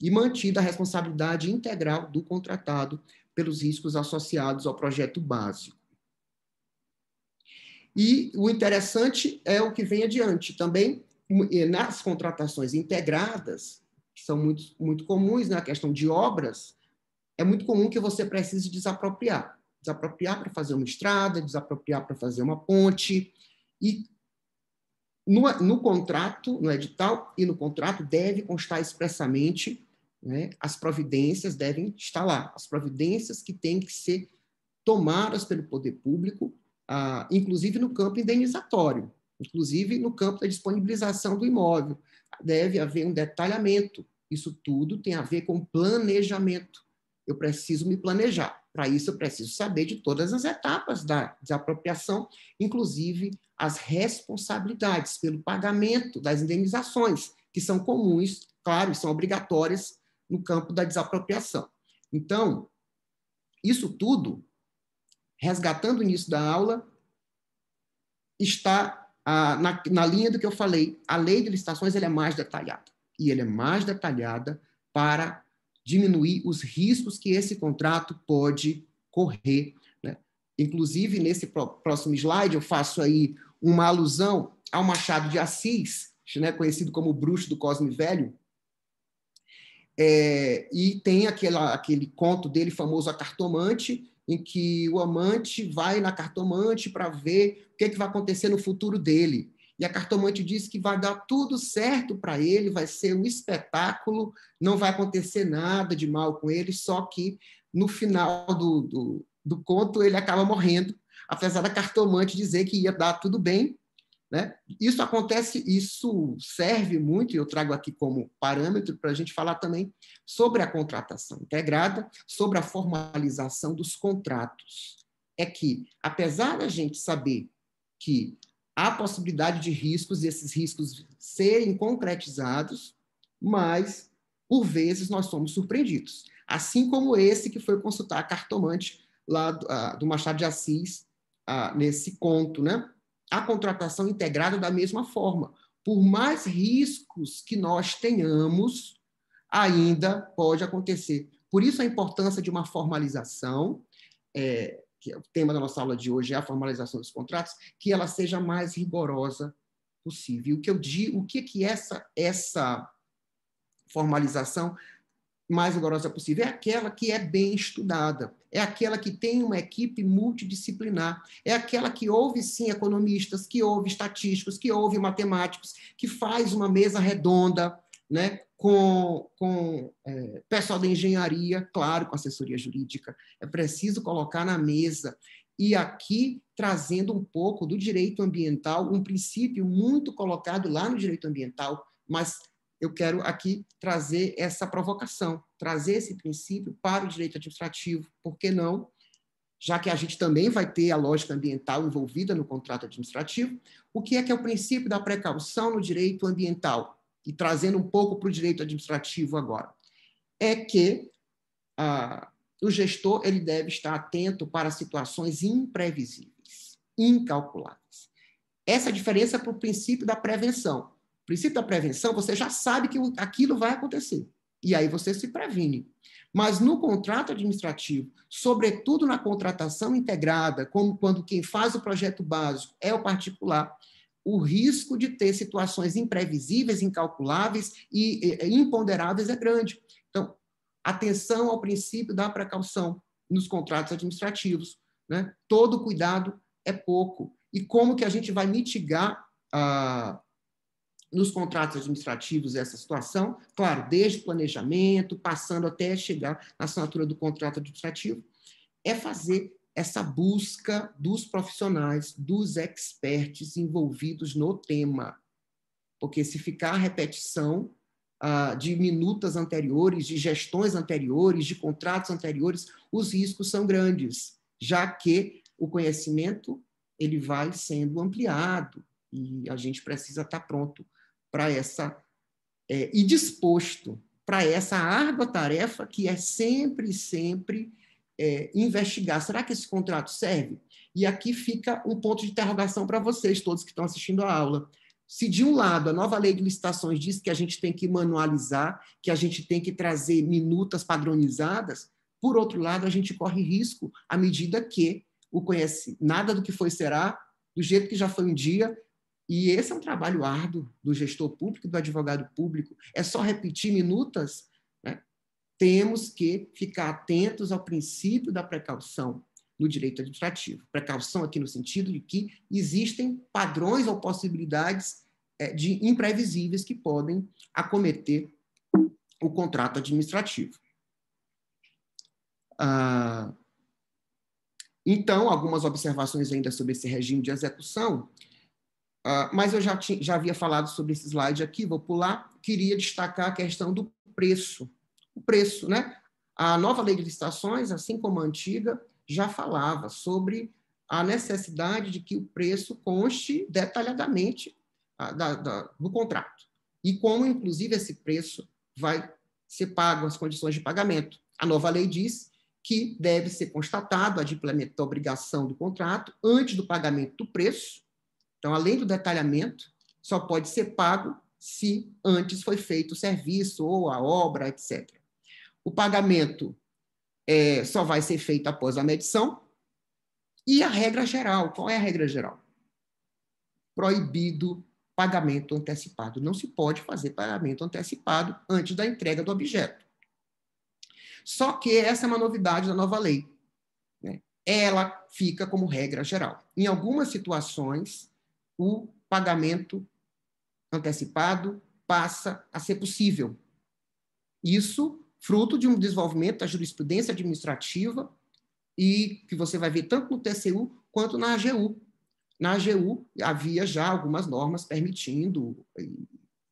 e mantida a responsabilidade integral do contratado pelos riscos associados ao projeto básico. E o interessante é o que vem adiante. Também nas contratações integradas, que são muito, muito comuns na questão de obras, é muito comum que você precise desapropriar. Desapropriar para fazer uma estrada, desapropriar para fazer uma ponte. E no, no, contrato, no edital e no contrato, deve constar expressamente né, as providências, devem estar lá, as providências que têm que ser tomadas pelo poder público, ah, inclusive no campo indenizatório, inclusive no campo da disponibilização do imóvel. Deve haver um detalhamento. Isso tudo tem a ver com planejamento. Eu preciso me planejar. Para isso, eu preciso saber de todas as etapas da desapropriação, inclusive as responsabilidades pelo pagamento das indenizações, que são comuns, claro, e são obrigatórias no campo da desapropriação. Então, isso tudo, resgatando o início da aula, está ah, na, na linha do que eu falei. A lei de licitações ela é mais detalhada. E ela é mais detalhada para diminuir os riscos que esse contrato pode correr. Né? Inclusive, nesse próximo slide, eu faço aí uma alusão ao Machado de Assis, né? conhecido como o bruxo do Cosme Velho, é, e tem aquela, aquele conto dele famoso, A Cartomante, em que o amante vai na cartomante para ver o que, é que vai acontecer no futuro dele. E a cartomante disse que vai dar tudo certo para ele, vai ser um espetáculo, não vai acontecer nada de mal com ele, só que no final do, do, do conto ele acaba morrendo, apesar da cartomante dizer que ia dar tudo bem. Né? Isso acontece, isso serve muito, e eu trago aqui como parâmetro para a gente falar também sobre a contratação integrada, sobre a formalização dos contratos. É que, apesar da gente saber que há possibilidade de riscos e esses riscos serem concretizados, mas por vezes nós somos surpreendidos. Assim como esse que foi consultar a cartomante lá do, uh, do Machado de Assis uh, nesse conto, né? A contratação integrada da mesma forma. Por mais riscos que nós tenhamos, ainda pode acontecer. Por isso a importância de uma formalização, é, que é o tema da nossa aula de hoje é a formalização dos contratos, que ela seja mais rigorosa possível. O que eu digo, o que que essa essa formalização mais rigorosa possível é aquela que é bem estudada, é aquela que tem uma equipe multidisciplinar, é aquela que ouve sim economistas, que ouve estatísticos, que ouve matemáticos, que faz uma mesa redonda, né, com, com é, pessoal da engenharia, claro, com assessoria jurídica. É preciso colocar na mesa. E aqui trazendo um pouco do direito ambiental, um princípio muito colocado lá no direito ambiental, mas eu quero aqui trazer essa provocação, trazer esse princípio para o direito administrativo, por que não? Já que a gente também vai ter a lógica ambiental envolvida no contrato administrativo, o que é que é o princípio da precaução no direito ambiental? e trazendo um pouco para o direito administrativo agora, é que ah, o gestor ele deve estar atento para situações imprevisíveis, incalculáveis. Essa é diferença para o princípio da prevenção. O princípio da prevenção, você já sabe que aquilo vai acontecer. E aí você se previne. Mas no contrato administrativo, sobretudo na contratação integrada, como quando quem faz o projeto básico é o particular, o risco de ter situações imprevisíveis, incalculáveis e imponderáveis é grande. Então, atenção ao princípio da precaução nos contratos administrativos. Né? Todo cuidado é pouco. E como que a gente vai mitigar ah, nos contratos administrativos essa situação? Claro, desde o planejamento, passando até chegar na assinatura do contrato administrativo, é fazer essa busca dos profissionais, dos experts envolvidos no tema. Porque se ficar a repetição ah, de minutas anteriores, de gestões anteriores, de contratos anteriores, os riscos são grandes, já que o conhecimento ele vai sendo ampliado e a gente precisa estar tá pronto para essa é, e disposto para essa árdua tarefa que é sempre, sempre é, investigar. Será que esse contrato serve? E aqui fica um ponto de interrogação para vocês todos que estão assistindo a aula. Se de um lado a nova lei de licitações diz que a gente tem que manualizar, que a gente tem que trazer minutas padronizadas, por outro lado a gente corre risco à medida que o conhece nada do que foi será, do jeito que já foi um dia, e esse é um trabalho árduo do gestor público, do advogado público. É só repetir minutas temos que ficar atentos ao princípio da precaução no direito administrativo. Precaução aqui no sentido de que existem padrões ou possibilidades é, de imprevisíveis que podem acometer o contrato administrativo. Ah, então, algumas observações ainda sobre esse regime de execução, ah, mas eu já, tinha, já havia falado sobre esse slide aqui, vou pular. Queria destacar a questão do preço o preço. Né? A nova lei de licitações, assim como a antiga, já falava sobre a necessidade de que o preço conste detalhadamente ah, da, da, do contrato e como, inclusive, esse preço vai ser pago, as condições de pagamento. A nova lei diz que deve ser constatado a adimplemento da obrigação do contrato antes do pagamento do preço. Então, além do detalhamento, só pode ser pago se antes foi feito o serviço ou a obra, etc o pagamento é, só vai ser feito após a medição. E a regra geral, qual é a regra geral? Proibido pagamento antecipado. Não se pode fazer pagamento antecipado antes da entrega do objeto. Só que essa é uma novidade da nova lei. Né? Ela fica como regra geral. Em algumas situações, o pagamento antecipado passa a ser possível. Isso fruto de um desenvolvimento da jurisprudência administrativa e que você vai ver tanto no TCU quanto na AGU. Na AGU havia já algumas normas permitindo,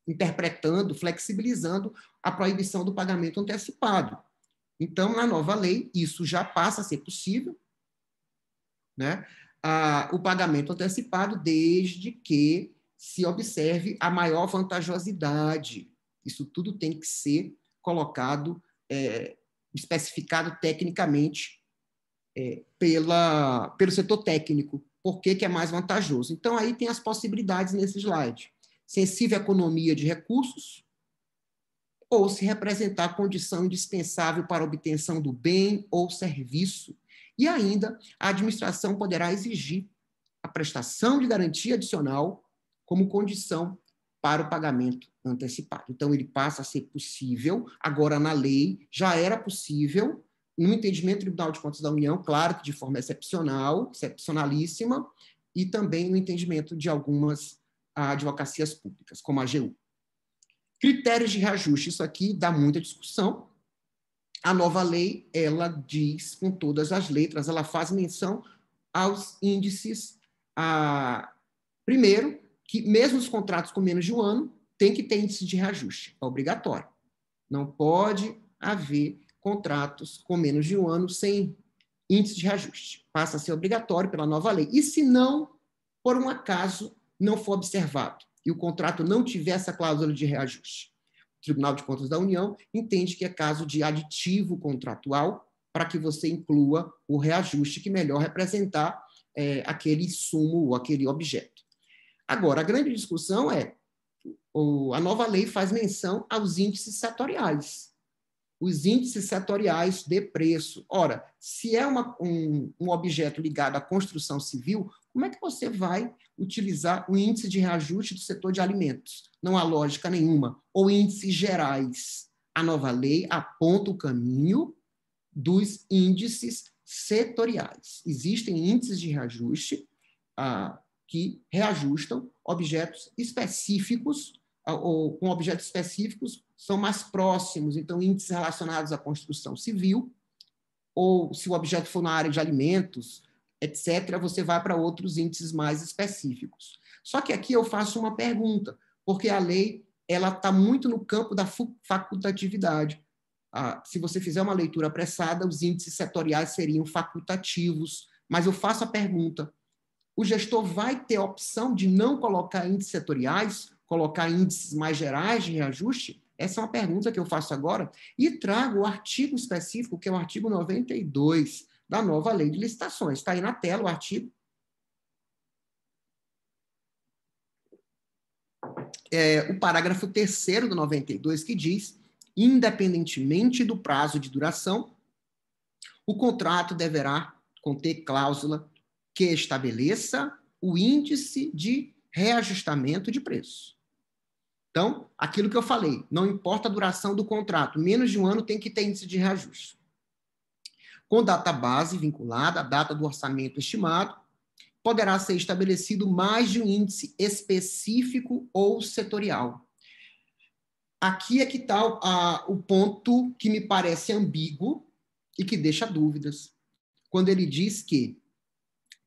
interpretando, flexibilizando a proibição do pagamento antecipado. Então, na nova lei, isso já passa a ser possível, né? Ah, o pagamento antecipado, desde que se observe a maior vantajosidade. Isso tudo tem que ser colocado, é, especificado tecnicamente é, pela, pelo setor técnico, por que, que é mais vantajoso. Então, aí tem as possibilidades nesse slide. Sensível à economia de recursos, ou se representar condição indispensável para obtenção do bem ou serviço. E ainda, a administração poderá exigir a prestação de garantia adicional como condição para o pagamento antecipado. Então, ele passa a ser possível, agora na lei, já era possível, no entendimento do Tribunal de Contas da União, claro que de forma excepcional, excepcionalíssima, e também no entendimento de algumas ah, advocacias públicas, como a AGU. Critérios de reajuste, isso aqui dá muita discussão. A nova lei, ela diz com todas as letras, ela faz menção aos índices. A, ah, primeiro, que mesmo os contratos com menos de um ano tem que ter índice de reajuste, é obrigatório. Não pode haver contratos com menos de um ano sem índice de reajuste. Passa a ser obrigatório pela nova lei. E se não, por um acaso, não for observado e o contrato não tiver essa cláusula de reajuste, o Tribunal de Contas da União entende que é caso de aditivo contratual para que você inclua o reajuste que melhor representar é, aquele sumo ou aquele objeto. Agora, a grande discussão é: o, a nova lei faz menção aos índices setoriais. Os índices setoriais de preço. Ora, se é uma, um, um objeto ligado à construção civil, como é que você vai utilizar o índice de reajuste do setor de alimentos? Não há lógica nenhuma. Ou índices gerais. A nova lei aponta o caminho dos índices setoriais. Existem índices de reajuste ah, que reajustam objetos específicos, ah, ou com objetos específicos, são mais próximos, então, índices relacionados à construção civil, ou se o objeto for na área de alimentos, etc., você vai para outros índices mais específicos. Só que aqui eu faço uma pergunta, porque a lei ela está muito no campo da facultatividade. Ah, se você fizer uma leitura apressada, os índices setoriais seriam facultativos, mas eu faço a pergunta: o gestor vai ter a opção de não colocar índices setoriais, colocar índices mais gerais de reajuste? Essa é uma pergunta que eu faço agora e trago o artigo específico, que é o artigo 92 da nova lei de licitações. Está aí na tela o artigo. É, o parágrafo 3 do 92 que diz: independentemente do prazo de duração, o contrato deverá conter cláusula que estabeleça o índice de reajustamento de preço. Então, aquilo que eu falei, não importa a duração do contrato, menos de um ano tem que ter índice de reajuste. Com data base vinculada à data do orçamento estimado, poderá ser estabelecido mais de um índice específico ou setorial. Aqui é que está o, o ponto que me parece ambíguo e que deixa dúvidas. Quando ele diz que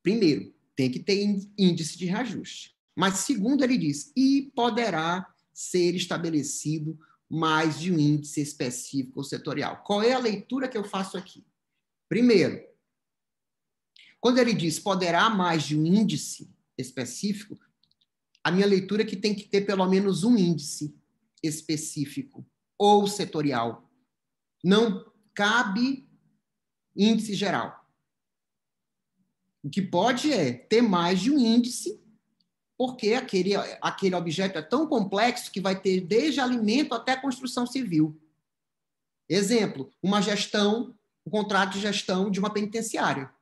primeiro, tem que ter índice de reajuste. Mas, segundo, ele diz, e poderá ser estabelecido mais de um índice específico ou setorial. Qual é a leitura que eu faço aqui? Primeiro, quando ele diz poderá mais de um índice específico, a minha leitura é que tem que ter pelo menos um índice específico ou setorial. Não cabe índice geral. O que pode é ter mais de um índice, porque aquele, aquele objeto é tão complexo que vai ter desde alimento até construção civil. Exemplo, uma gestão, um contrato de gestão de uma penitenciária.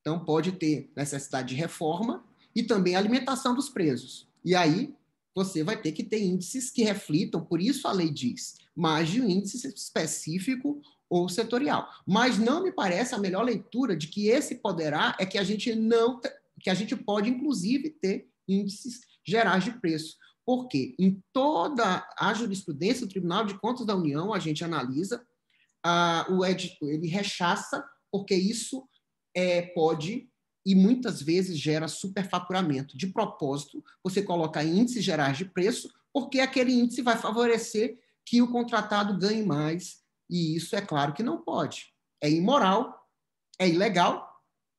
Então, pode ter necessidade de reforma e também alimentação dos presos. E aí, você vai ter que ter índices que reflitam, por isso a lei diz, mais de um índice específico ou setorial. Mas não me parece a melhor leitura de que esse poderá é que a gente não que a gente pode inclusive ter índices gerais de preço. Porque em toda a jurisprudência, do Tribunal de Contas da União, a gente analisa, ah, o editor ele rechaça, porque isso é, pode e muitas vezes gera superfaturamento. De propósito, você coloca índices gerais de preço, porque aquele índice vai favorecer que o contratado ganhe mais e isso é claro que não pode. É imoral, é ilegal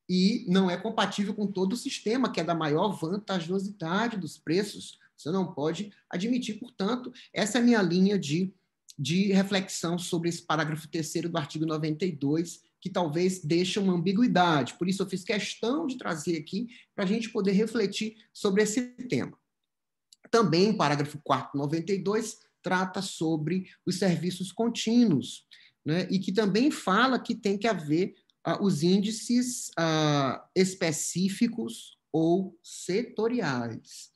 e não é compatível com todo o sistema, que é da maior vantajosidade dos preços. Você não pode admitir, portanto, essa é a minha linha de, de reflexão sobre esse parágrafo terceiro do artigo 92, que talvez deixe uma ambiguidade. Por isso, eu fiz questão de trazer aqui para a gente poder refletir sobre esse tema. Também, parágrafo 492, trata sobre os serviços contínuos, né? e que também fala que tem que haver ah, os índices ah, específicos ou setoriais.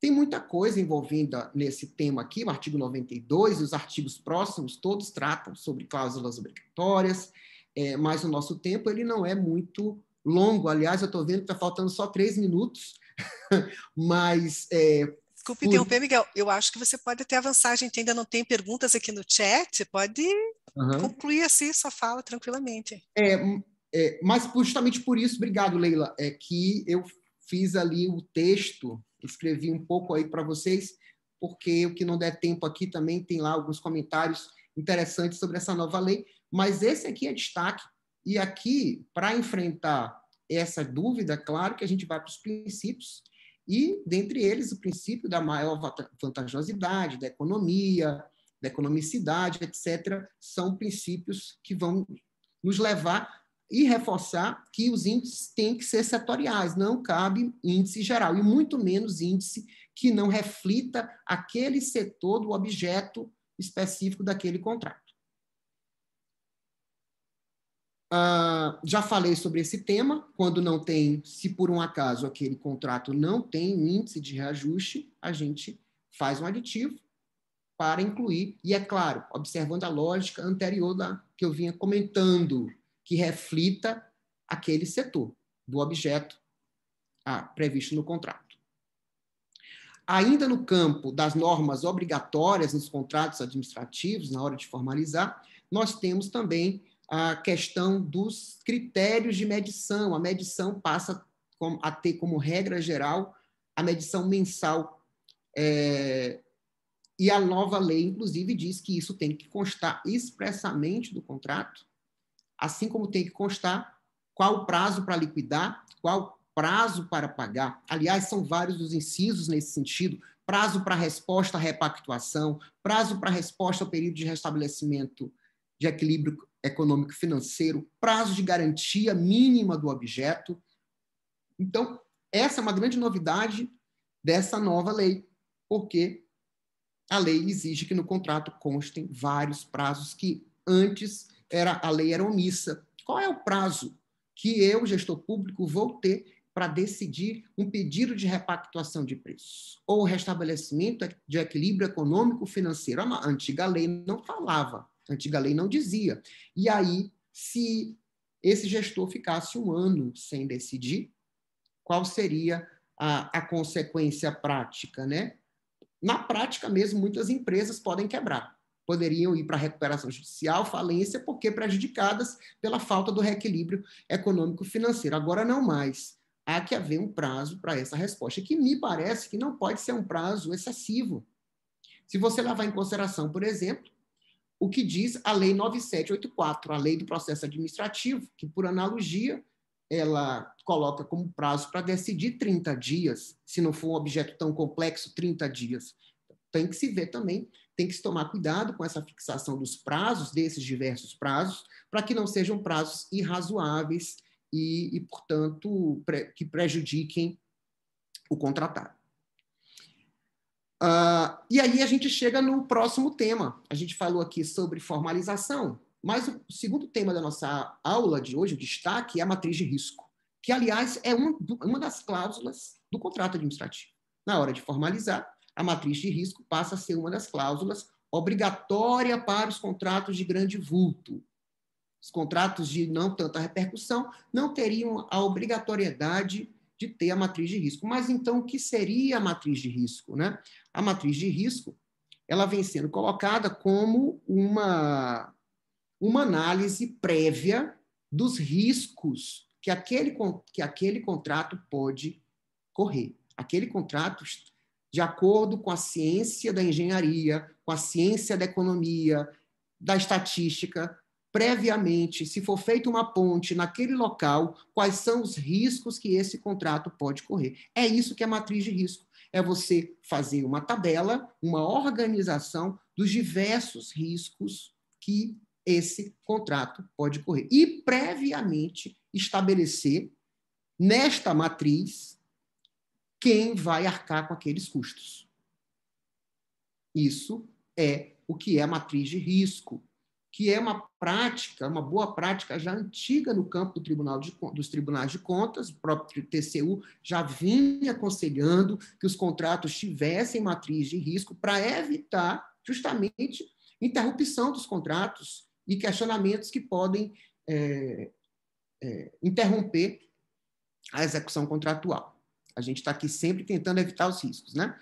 Tem muita coisa envolvida nesse tema aqui, o artigo 92 e os artigos próximos, todos tratam sobre cláusulas obrigatórias, é, mas o nosso tempo ele não é muito longo. Aliás, eu estou vendo que está faltando só três minutos, mas é, Desculpe interromper, Miguel. Eu acho que você pode até avançar. A gente ainda não tem perguntas aqui no chat. Você pode uhum. concluir assim sua fala tranquilamente. É, é, mas justamente por isso, obrigado, Leila, é que eu fiz ali o texto, escrevi um pouco aí para vocês, porque o que não der tempo aqui também tem lá alguns comentários interessantes sobre essa nova lei. Mas esse aqui é destaque. E aqui, para enfrentar essa dúvida, claro que a gente vai para os princípios e, dentre eles, o princípio da maior vantajosidade, da economia, da economicidade, etc., são princípios que vão nos levar e reforçar que os índices têm que ser setoriais, não cabe índice geral, e muito menos índice que não reflita aquele setor do objeto específico daquele contrato. Ah, já falei sobre esse tema, quando não tem, se por um acaso aquele contrato não tem índice de reajuste, a gente faz um aditivo para incluir, e é claro, observando a lógica anterior da, que eu vinha comentando, que reflita aquele setor do objeto ah, previsto no contrato. Ainda no campo das normas obrigatórias nos contratos administrativos, na hora de formalizar, nós temos também a questão dos critérios de medição. A medição passa a ter como regra geral a medição mensal. É, e a nova lei, inclusive, diz que isso tem que constar expressamente do contrato, assim como tem que constar qual o prazo para liquidar, qual prazo para pagar. Aliás, são vários os incisos nesse sentido: prazo para resposta à repactuação, prazo para resposta ao período de restabelecimento de equilíbrio econômico-financeiro, prazo de garantia mínima do objeto. Então, essa é uma grande novidade dessa nova lei, porque a lei exige que no contrato constem vários prazos que antes era a lei era omissa. Qual é o prazo que eu, gestor público, vou ter para decidir um pedido de repactuação de preços ou restabelecimento de equilíbrio econômico financeiro? A antiga lei não falava a antiga lei não dizia. E aí, se esse gestor ficasse um ano sem decidir, qual seria a, a consequência prática, né? Na prática mesmo, muitas empresas podem quebrar. Poderiam ir para recuperação judicial, falência, porque prejudicadas pela falta do reequilíbrio econômico-financeiro. Agora, não mais. Há que haver um prazo para essa resposta, que me parece que não pode ser um prazo excessivo. Se você levar em consideração, por exemplo, o que diz a Lei 9784, a Lei do Processo Administrativo, que, por analogia, ela coloca como prazo para decidir 30 dias, se não for um objeto tão complexo, 30 dias. Tem que se ver também, tem que se tomar cuidado com essa fixação dos prazos, desses diversos prazos, para que não sejam prazos irrazoáveis e, e portanto, pre, que prejudiquem o contratado. Uh, e aí a gente chega no próximo tema. A gente falou aqui sobre formalização, mas o segundo tema da nossa aula de hoje, o destaque, é a matriz de risco, que, aliás, é uma, uma das cláusulas do contrato administrativo. Na hora de formalizar, a matriz de risco passa a ser uma das cláusulas obrigatória para os contratos de grande vulto. Os contratos de não tanta repercussão não teriam a obrigatoriedade de ter a matriz de risco. Mas então, o que seria a matriz de risco? Né? A matriz de risco ela vem sendo colocada como uma, uma análise prévia dos riscos que aquele, que aquele contrato pode correr. Aquele contrato, de acordo com a ciência da engenharia, com a ciência da economia, da estatística, previamente, se for feita uma ponte naquele local, quais são os riscos que esse contrato pode correr. É isso que é matriz de risco. É você fazer uma tabela, uma organização dos diversos riscos que esse contrato pode correr. E previamente estabelecer nesta matriz quem vai arcar com aqueles custos. Isso é o que é a matriz de risco que é uma prática, uma boa prática já antiga no campo do Tribunal de, dos Tribunais de Contas, o próprio TCU já vinha aconselhando que os contratos tivessem matriz de risco para evitar justamente interrupção dos contratos e questionamentos que podem é, é, interromper a execução contratual. A gente está aqui sempre tentando evitar os riscos, né?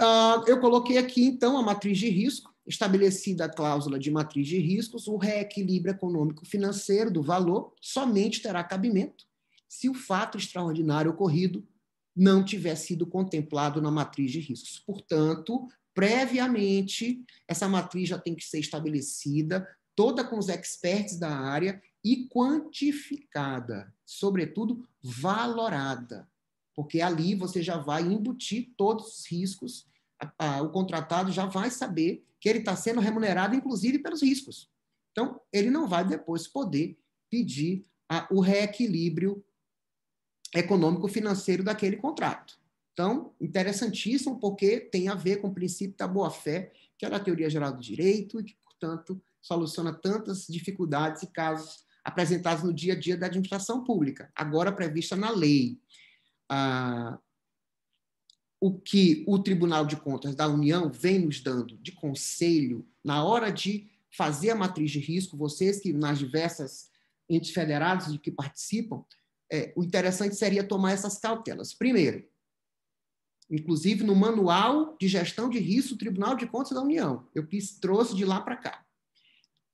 Uh, eu coloquei aqui, então, a matriz de risco, estabelecida a cláusula de matriz de riscos, o reequilíbrio econômico-financeiro do valor somente terá cabimento se o fato extraordinário ocorrido não tiver sido contemplado na matriz de riscos. Portanto, previamente, essa matriz já tem que ser estabelecida, toda com os experts da área e quantificada, sobretudo valorada, porque ali você já vai embutir todos os riscos a, o contratado já vai saber que ele está sendo remunerado, inclusive, pelos riscos. Então, ele não vai depois poder pedir a, o reequilíbrio econômico-financeiro daquele contrato. Então, interessantíssimo, porque tem a ver com o princípio da boa-fé, que é da teoria geral do direito e que, portanto, soluciona tantas dificuldades e casos apresentados no dia a dia da administração pública, agora prevista na lei. Ah, o que o Tribunal de Contas da União vem nos dando de conselho na hora de fazer a matriz de risco, vocês que nas diversas entes federados de que participam, é, o interessante seria tomar essas cautelas. Primeiro, inclusive no Manual de Gestão de Risco do Tribunal de Contas da União, eu trouxe de lá para cá.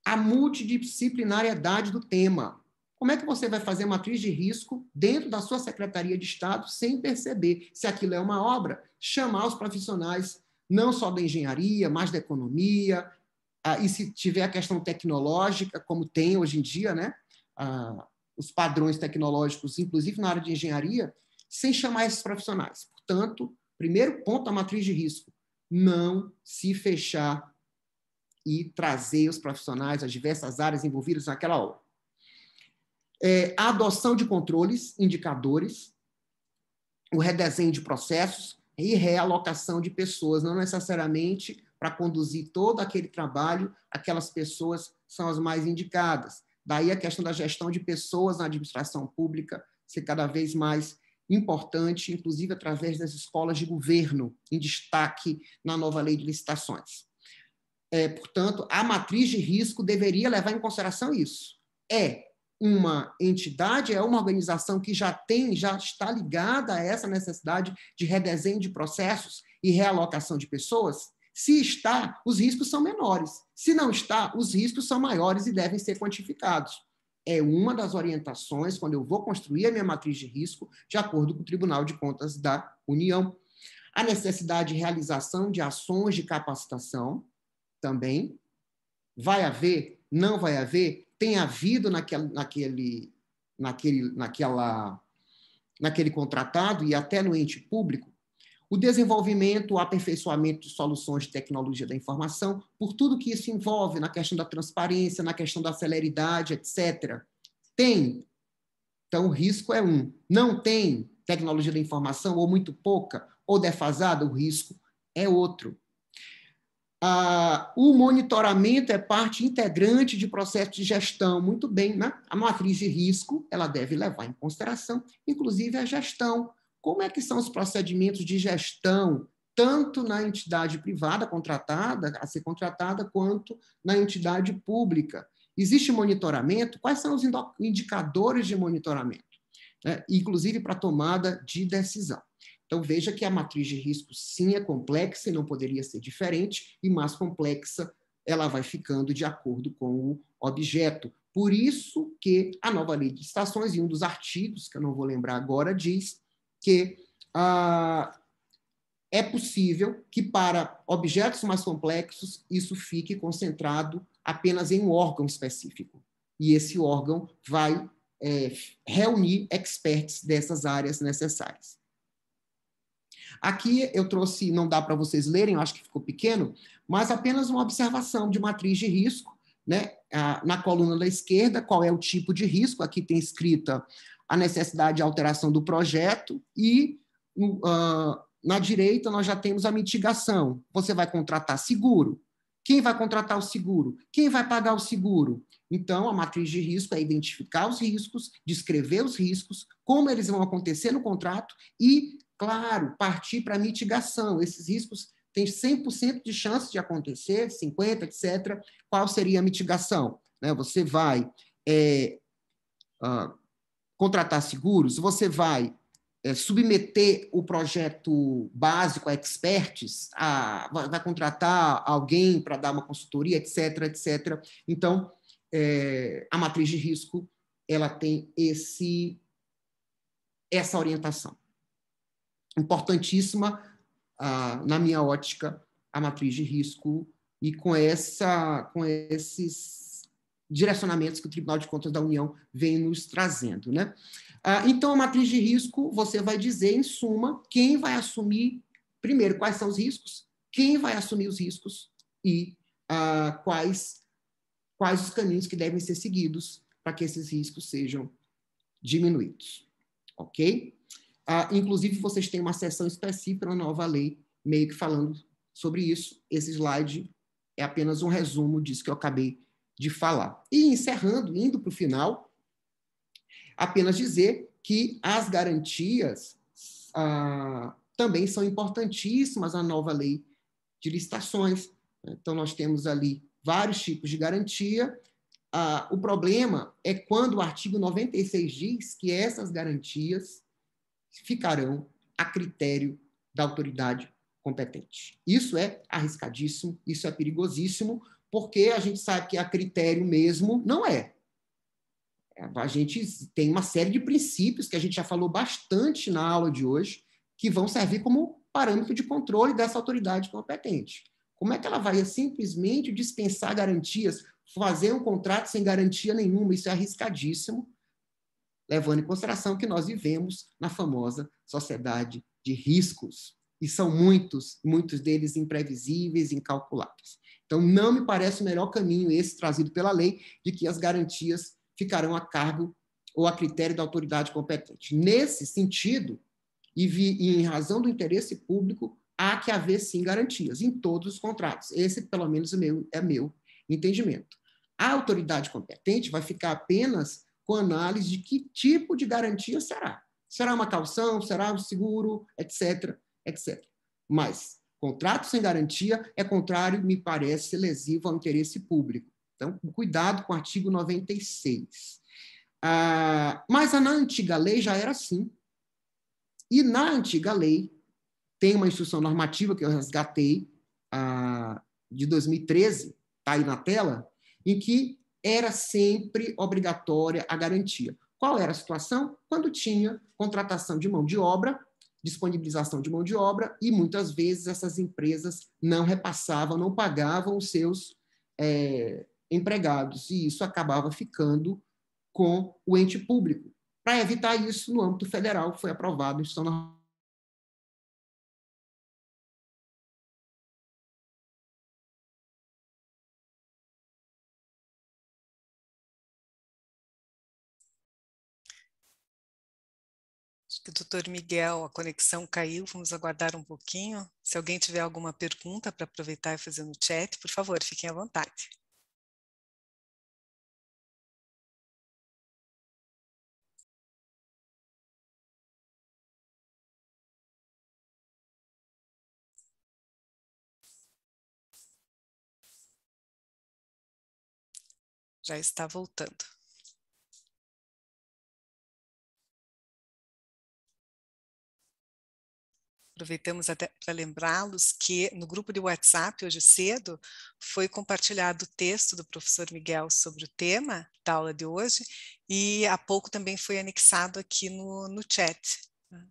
A multidisciplinariedade do tema, como é que você vai fazer matriz de risco dentro da sua Secretaria de Estado sem perceber se aquilo é uma obra? Chamar os profissionais, não só da engenharia, mas da economia, ah, e se tiver a questão tecnológica, como tem hoje em dia, né? Ah, os padrões tecnológicos, inclusive na área de engenharia, sem chamar esses profissionais. Portanto, primeiro ponto, a matriz de risco: não se fechar e trazer os profissionais, das diversas áreas envolvidas naquela obra é, a adoção de controles, indicadores, o redesenho de processos e realocação de pessoas, não necessariamente para conduzir todo aquele trabalho, aquelas pessoas são as mais indicadas. Daí a questão da gestão de pessoas na administração pública ser cada vez mais importante, inclusive através das escolas de governo, em destaque na nova lei de licitações. É, portanto, a matriz de risco deveria levar em consideração isso. É uma entidade, é uma organização que já tem, já está ligada a essa necessidade de redesenho de processos e realocação de pessoas? Se está, os riscos são menores. Se não está, os riscos são maiores e devem ser quantificados. É uma das orientações quando eu vou construir a minha matriz de risco, de acordo com o Tribunal de Contas da União. A necessidade de realização de ações de capacitação também. Vai haver? Não vai haver? tem havido naquele, naquele, naquele, naquela, naquele contratado e até no ente público o desenvolvimento, o aperfeiçoamento de soluções de tecnologia da informação, por tudo que isso envolve, na questão da transparência, na questão da celeridade, etc. Tem. Então, o risco é um. Não tem tecnologia da informação, ou muito pouca, ou defasada, o risco é outro. Ah, o monitoramento é parte integrante de processo de gestão, muito bem, né? A matriz de risco, ela deve levar em consideração, inclusive, a gestão. Como é que são os procedimentos de gestão, tanto na entidade privada contratada, a ser contratada, quanto na entidade pública? Existe monitoramento? Quais são os indicadores de monitoramento? Né? Inclusive para tomada de decisão. Então veja que a matriz de risco sim é complexa e não poderia ser diferente, e mais complexa ela vai ficando de acordo com o objeto. Por isso que a nova lei de estações, em um dos artigos, que eu não vou lembrar agora, diz que ah, é possível que para objetos mais complexos isso fique concentrado apenas em um órgão específico. E esse órgão vai é, reunir experts dessas áreas necessárias. Aqui eu trouxe, não dá para vocês lerem, eu acho que ficou pequeno, mas apenas uma observação de matriz de risco, né? na coluna da esquerda, qual é o tipo de risco, aqui tem escrita a necessidade de alteração do projeto e uh, na direita nós já temos a mitigação. Você vai contratar seguro. Quem vai contratar o seguro? Quem vai pagar o seguro? Então, a matriz de risco é identificar os riscos, descrever os riscos, como eles vão acontecer no contrato e Claro, partir para mitigação. Esses riscos têm 100% de chance de acontecer, 50%, etc. Qual seria a mitigação? Né? Você vai é, uh, contratar seguros, você vai é, submeter o projeto básico a experts, a, vai contratar alguém para dar uma consultoria, etc., etc. Então, é, a matriz de risco ela tem esse essa orientação importantíssima, ah, na minha ótica, a matriz de risco e com, essa, com esses direcionamentos que o Tribunal de Contas da União vem nos trazendo. Né? Ah, então, a matriz de risco, você vai dizer, em suma, quem vai assumir, primeiro, quais são os riscos, quem vai assumir os riscos e ah, quais, quais os caminhos que devem ser seguidos para que esses riscos sejam diminuídos. Ok? Ah, inclusive, vocês têm uma sessão específica na nova lei, meio que falando sobre isso. Esse slide é apenas um resumo disso que eu acabei de falar. E encerrando, indo para o final, apenas dizer que as garantias ah, também são importantíssimas na nova lei de licitações. Então, nós temos ali vários tipos de garantia. Ah, o problema é quando o artigo 96 diz que essas garantias ficarão a critério da autoridade competente. Isso é arriscadíssimo, isso é perigosíssimo, porque a gente sabe que a critério mesmo não é. A gente tem uma série de princípios que a gente já falou bastante na aula de hoje, que vão servir como parâmetro de controle dessa autoridade competente. Como é que ela vai simplesmente dispensar garantias, fazer um contrato sem garantia nenhuma? Isso é arriscadíssimo levando em consideração que nós vivemos na famosa sociedade de riscos, e são muitos, muitos deles imprevisíveis, incalculáveis. Então, não me parece o melhor caminho esse trazido pela lei de que as garantias ficarão a cargo ou a critério da autoridade competente. Nesse sentido, e, vi, e em razão do interesse público, há que haver sim garantias em todos os contratos. Esse, pelo menos, é meu, é meu entendimento. A autoridade competente vai ficar apenas com análise de que tipo de garantia será. Será uma calção, será um seguro, etc, etc. Mas contrato sem garantia é contrário, me parece, lesivo ao interesse público. Então, cuidado com o artigo 96. Ah, mas na antiga lei já era assim. E na antiga lei, tem uma instrução normativa que eu resgatei, ah, de 2013, está aí na tela, em que era sempre obrigatória a garantia. Qual era a situação? Quando tinha contratação de mão de obra, disponibilização de mão de obra, e muitas vezes essas empresas não repassavam, não pagavam os seus é, empregados, e isso acabava ficando com o ente público. Para evitar isso, no âmbito federal, foi aprovado a Instituição que o doutor Miguel, a conexão caiu, vamos aguardar um pouquinho. Se alguém tiver alguma pergunta para aproveitar e fazer no chat, por favor, fiquem à vontade. Já está voltando. Aproveitamos até para lembrá-los que no grupo de WhatsApp, hoje cedo, foi compartilhado o texto do professor Miguel sobre o tema da aula de hoje, e há pouco também foi anexado aqui no, no chat, né?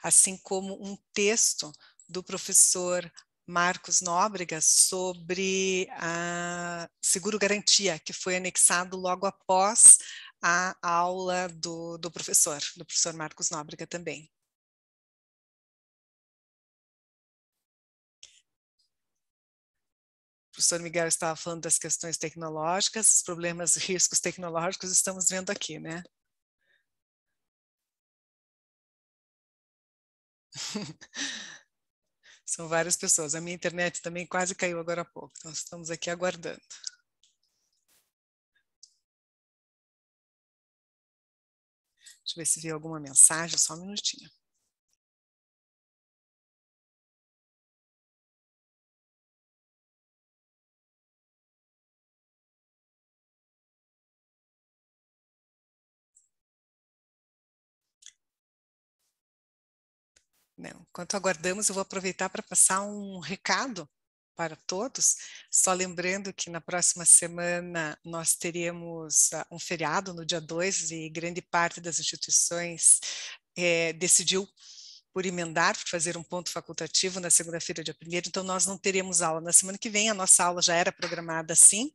assim como um texto do professor Marcos Nóbrega sobre a seguro garantia, que foi anexado logo após a aula do, do professor, do professor Marcos Nóbrega também. professor Miguel estava falando das questões tecnológicas, os problemas, riscos tecnológicos, estamos vendo aqui, né? São várias pessoas. A minha internet também quase caiu agora há pouco. Nós então estamos aqui aguardando. Deixa eu ver se veio alguma mensagem, só um minutinho. Não. Enquanto aguardamos, eu vou aproveitar para passar um recado para todos. Só lembrando que na próxima semana nós teremos ah, um feriado no dia 2 e grande parte das instituições é, decidiu por emendar, por fazer um ponto facultativo na segunda-feira, dia 1 então nós não teremos aula na semana que vem, a nossa aula já era programada sim,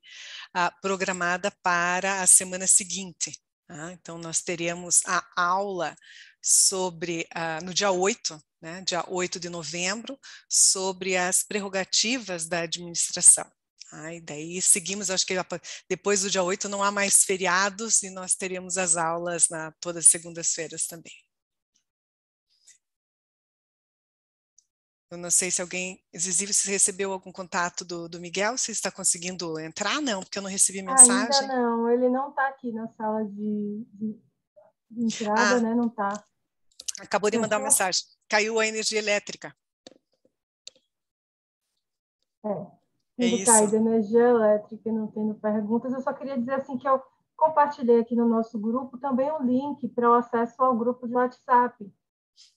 ah, programada para a semana seguinte. Tá? então nós teremos a aula sobre, ah, no dia 8, né, dia 8 de novembro, sobre as prerrogativas da administração. e daí seguimos, acho que depois do dia 8 não há mais feriados e nós teremos as aulas na todas as segundas-feiras também. Eu não sei se alguém, Zizi, você recebeu algum contato do, do Miguel? se está conseguindo entrar? Não, porque eu não recebi mensagem. Ainda não, ele não está aqui na sala de, de entrada, ah, né? Não está. Acabou de mandar uma mensagem caiu a energia elétrica. É. Tendo é caído a energia elétrica não tendo perguntas, eu só queria dizer assim que eu compartilhei aqui no nosso grupo também um link para o acesso ao grupo de WhatsApp.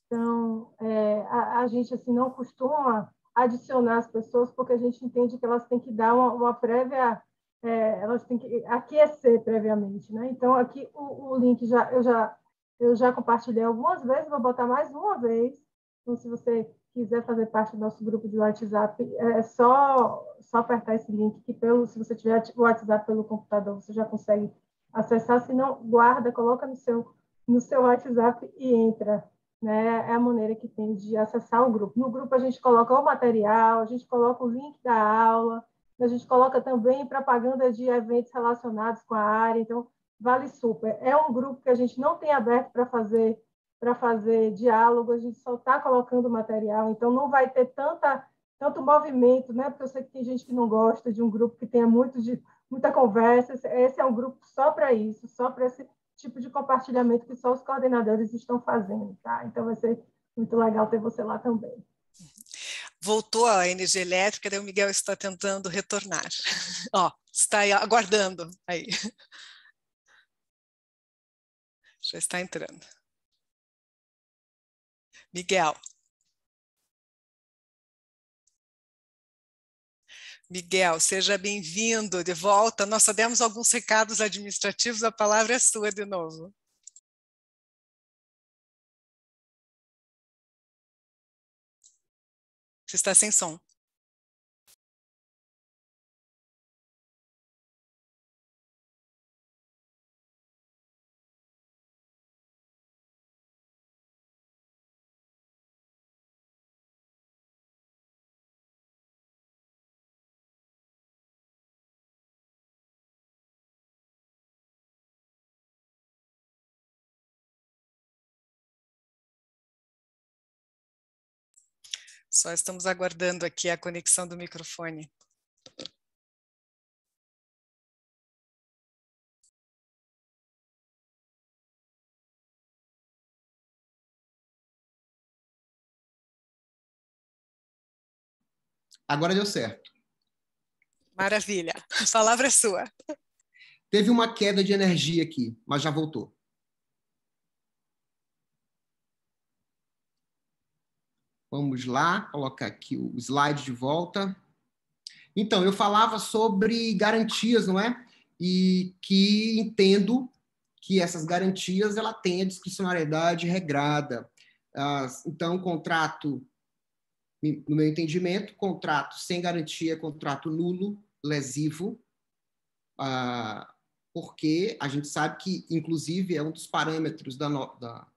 Então, é, a, a, gente assim não costuma adicionar as pessoas porque a gente entende que elas têm que dar uma, uma prévia, é, elas têm que aquecer previamente, né? Então, aqui o, o link já eu já eu já compartilhei algumas vezes, vou botar mais uma vez. Então, se você quiser fazer parte do nosso grupo de WhatsApp, é, é só, só apertar esse link, que pelo, se você tiver o WhatsApp pelo computador, você já consegue acessar. Se não, guarda, coloca no seu, no seu WhatsApp e entra. Né? É a maneira que tem de acessar o grupo. No grupo, a gente coloca o material, a gente coloca o link da aula, a gente coloca também propaganda de eventos relacionados com a área. Então, vale super. É um grupo que a gente não tem aberto para fazer para fazer diálogo, a gente só está colocando material, então não vai ter tanta tanto movimento, né? Porque eu sei que tem gente que não gosta de um grupo que tenha muito de muita conversa. Esse é um grupo só para isso, só para esse tipo de compartilhamento que só os coordenadores estão fazendo, tá? Então vai ser muito legal ter você lá também. Voltou a energia elétrica, daí o Miguel está tentando retornar. Ó, está aguardando aí já está entrando. Miguel. Miguel, seja bem-vindo de volta. Nós só demos alguns recados administrativos, a palavra é sua de novo. Você está sem som. Só estamos aguardando aqui a conexão do microfone. Agora deu certo. Maravilha. A palavra é sua. Teve uma queda de energia aqui, mas já voltou. Vamos lá, colocar aqui o slide de volta. Então, eu falava sobre garantias, não é? E que entendo que essas garantias ela tem a discricionariedade regrada. Então, contrato, no meu entendimento, contrato sem garantia é contrato nulo, lesivo, ah, porque a gente sabe que, inclusive, é um dos parâmetros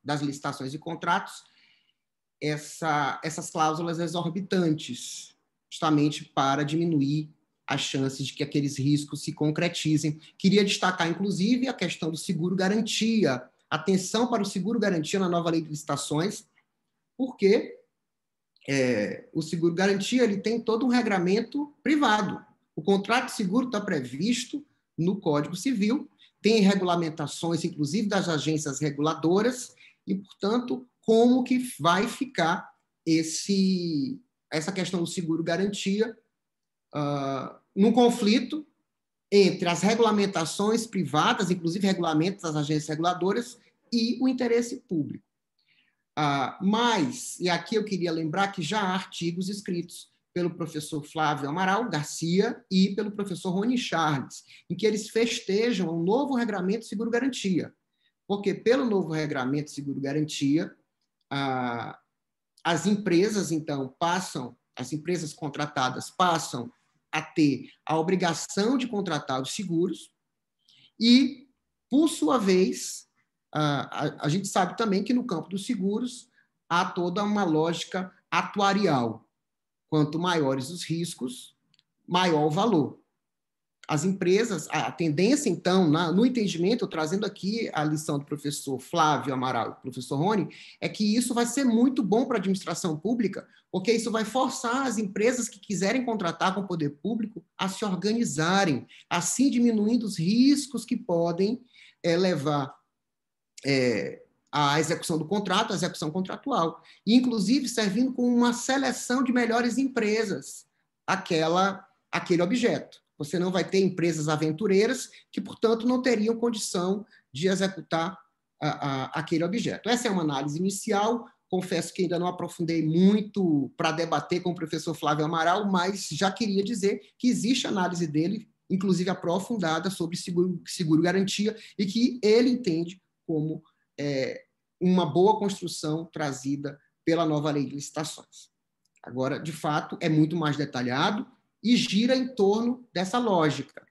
das licitações e contratos essa, essas cláusulas exorbitantes, justamente para diminuir as chances de que aqueles riscos se concretizem. Queria destacar, inclusive, a questão do seguro garantia, atenção para o seguro garantia na nova lei de licitações, porque é, o seguro garantia ele tem todo um regramento privado. O contrato de seguro está previsto no Código Civil, tem regulamentações, inclusive das agências reguladoras, e, portanto, como que vai ficar esse essa questão do seguro garantia uh, conflito entre as regulamentações privadas, inclusive regulamentos das agências reguladoras, e o interesse público. Uh, mas, e aqui eu queria lembrar que já há artigos escritos pelo professor Flávio Amaral Garcia e pelo professor Rony Charles, em que eles festejam o um novo regramento seguro-garantia. Porque, pelo novo regramento seguro-garantia, ah, as empresas, então, passam, as empresas contratadas passam a ter a obrigação de contratar os seguros e, por sua vez, a, a, gente sabe também que no campo dos seguros há toda uma lógica atuarial. Quanto maiores os riscos, maior o valor as empresas, a tendência, então, na, no entendimento, trazendo aqui a lição do professor Flávio Amaral e do professor Rony, é que isso vai ser muito bom para a administração pública, porque isso vai forçar as empresas que quiserem contratar com o poder público a se organizarem, assim diminuindo os riscos que podem é, levar é, à execução do contrato, à execução contratual, e, inclusive servindo como uma seleção de melhores empresas, aquela aquele objeto. Você não vai ter empresas aventureiras que, portanto, não teriam condição de executar a, a, aquele objeto. Essa é uma análise inicial. Confesso que ainda não aprofundei muito para debater com o professor Flávio Amaral, mas já queria dizer que existe análise dele, inclusive aprofundada, sobre seguro-garantia seguro e que ele entende como é, uma boa construção trazida pela nova lei de licitações. Agora, de fato, é muito mais detalhado, e gira em torno dessa lógica.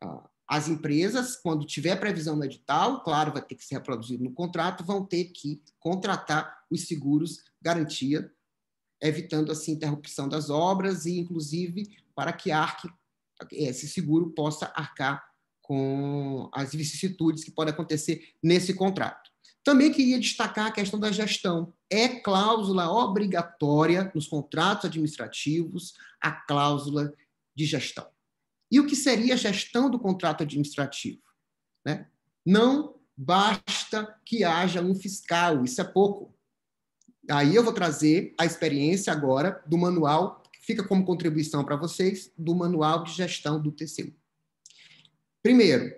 Ah, as empresas, quando tiver previsão no edital, claro, vai ter que ser reproduzido no contrato, vão ter que contratar os seguros garantia, evitando assim interrupção das obras e, inclusive, para que arque, esse seguro possa arcar com as vicissitudes que podem acontecer nesse contrato. Também queria destacar a questão da gestão. É cláusula obrigatória nos contratos administrativos a cláusula de gestão. E o que seria a gestão do contrato administrativo? Né? Não basta que haja um fiscal, isso é pouco. Aí eu vou trazer a experiência agora do manual, que fica como contribuição para vocês, do manual de gestão do TCU. Primeiro,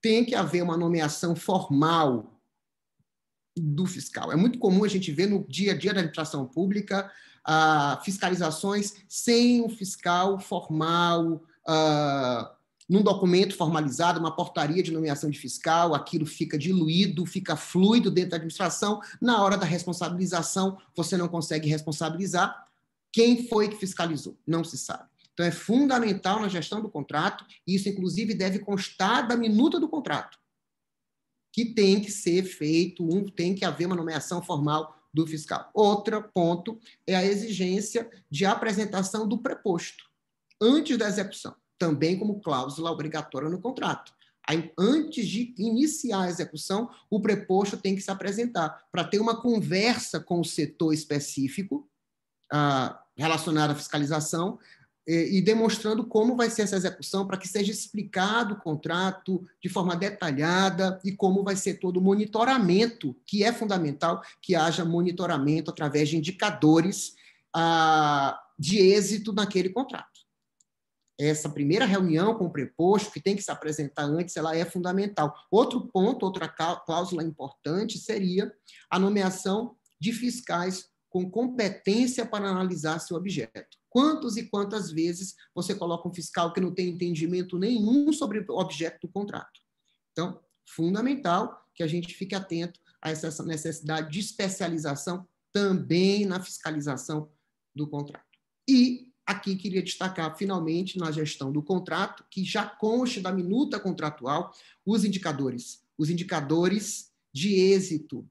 tem que haver uma nomeação formal do fiscal. É muito comum a gente ver no dia a dia da administração pública ah, fiscalizações sem o um fiscal formal, ah, num documento formalizado, uma portaria de nomeação de fiscal, aquilo fica diluído, fica fluido dentro da administração. Na hora da responsabilização, você não consegue responsabilizar quem foi que fiscalizou, não se sabe. Então, é fundamental na gestão do contrato, e isso, inclusive, deve constar da minuta do contrato que tem que ser feito, um, tem que haver uma nomeação formal do fiscal. Outro ponto é a exigência de apresentação do preposto antes da execução, também como cláusula obrigatória no contrato. Antes de iniciar a execução, o preposto tem que se apresentar para ter uma conversa com o setor específico, ah, à fiscalização, é, e demonstrando como vai ser essa execução para que seja explicado o contrato de forma detalhada e como vai ser todo o monitoramento, que é fundamental que haja monitoramento através de indicadores ah, de êxito naquele contrato. Essa primeira reunião com o preposto, que tem que se apresentar antes, ela é fundamental. Outro ponto, outra cláusula importante seria a nomeação de fiscais com competência para analisar seu objeto Quantas e quantas vezes você coloca um fiscal que não tem entendimento nenhum sobre o objeto do contrato? Então, fundamental que a gente fique atento a essa necessidade de especialização também na fiscalização do contrato. E aqui queria destacar, finalmente, na gestão do contrato, que já conste da minuta contratual os indicadores, os indicadores de êxito,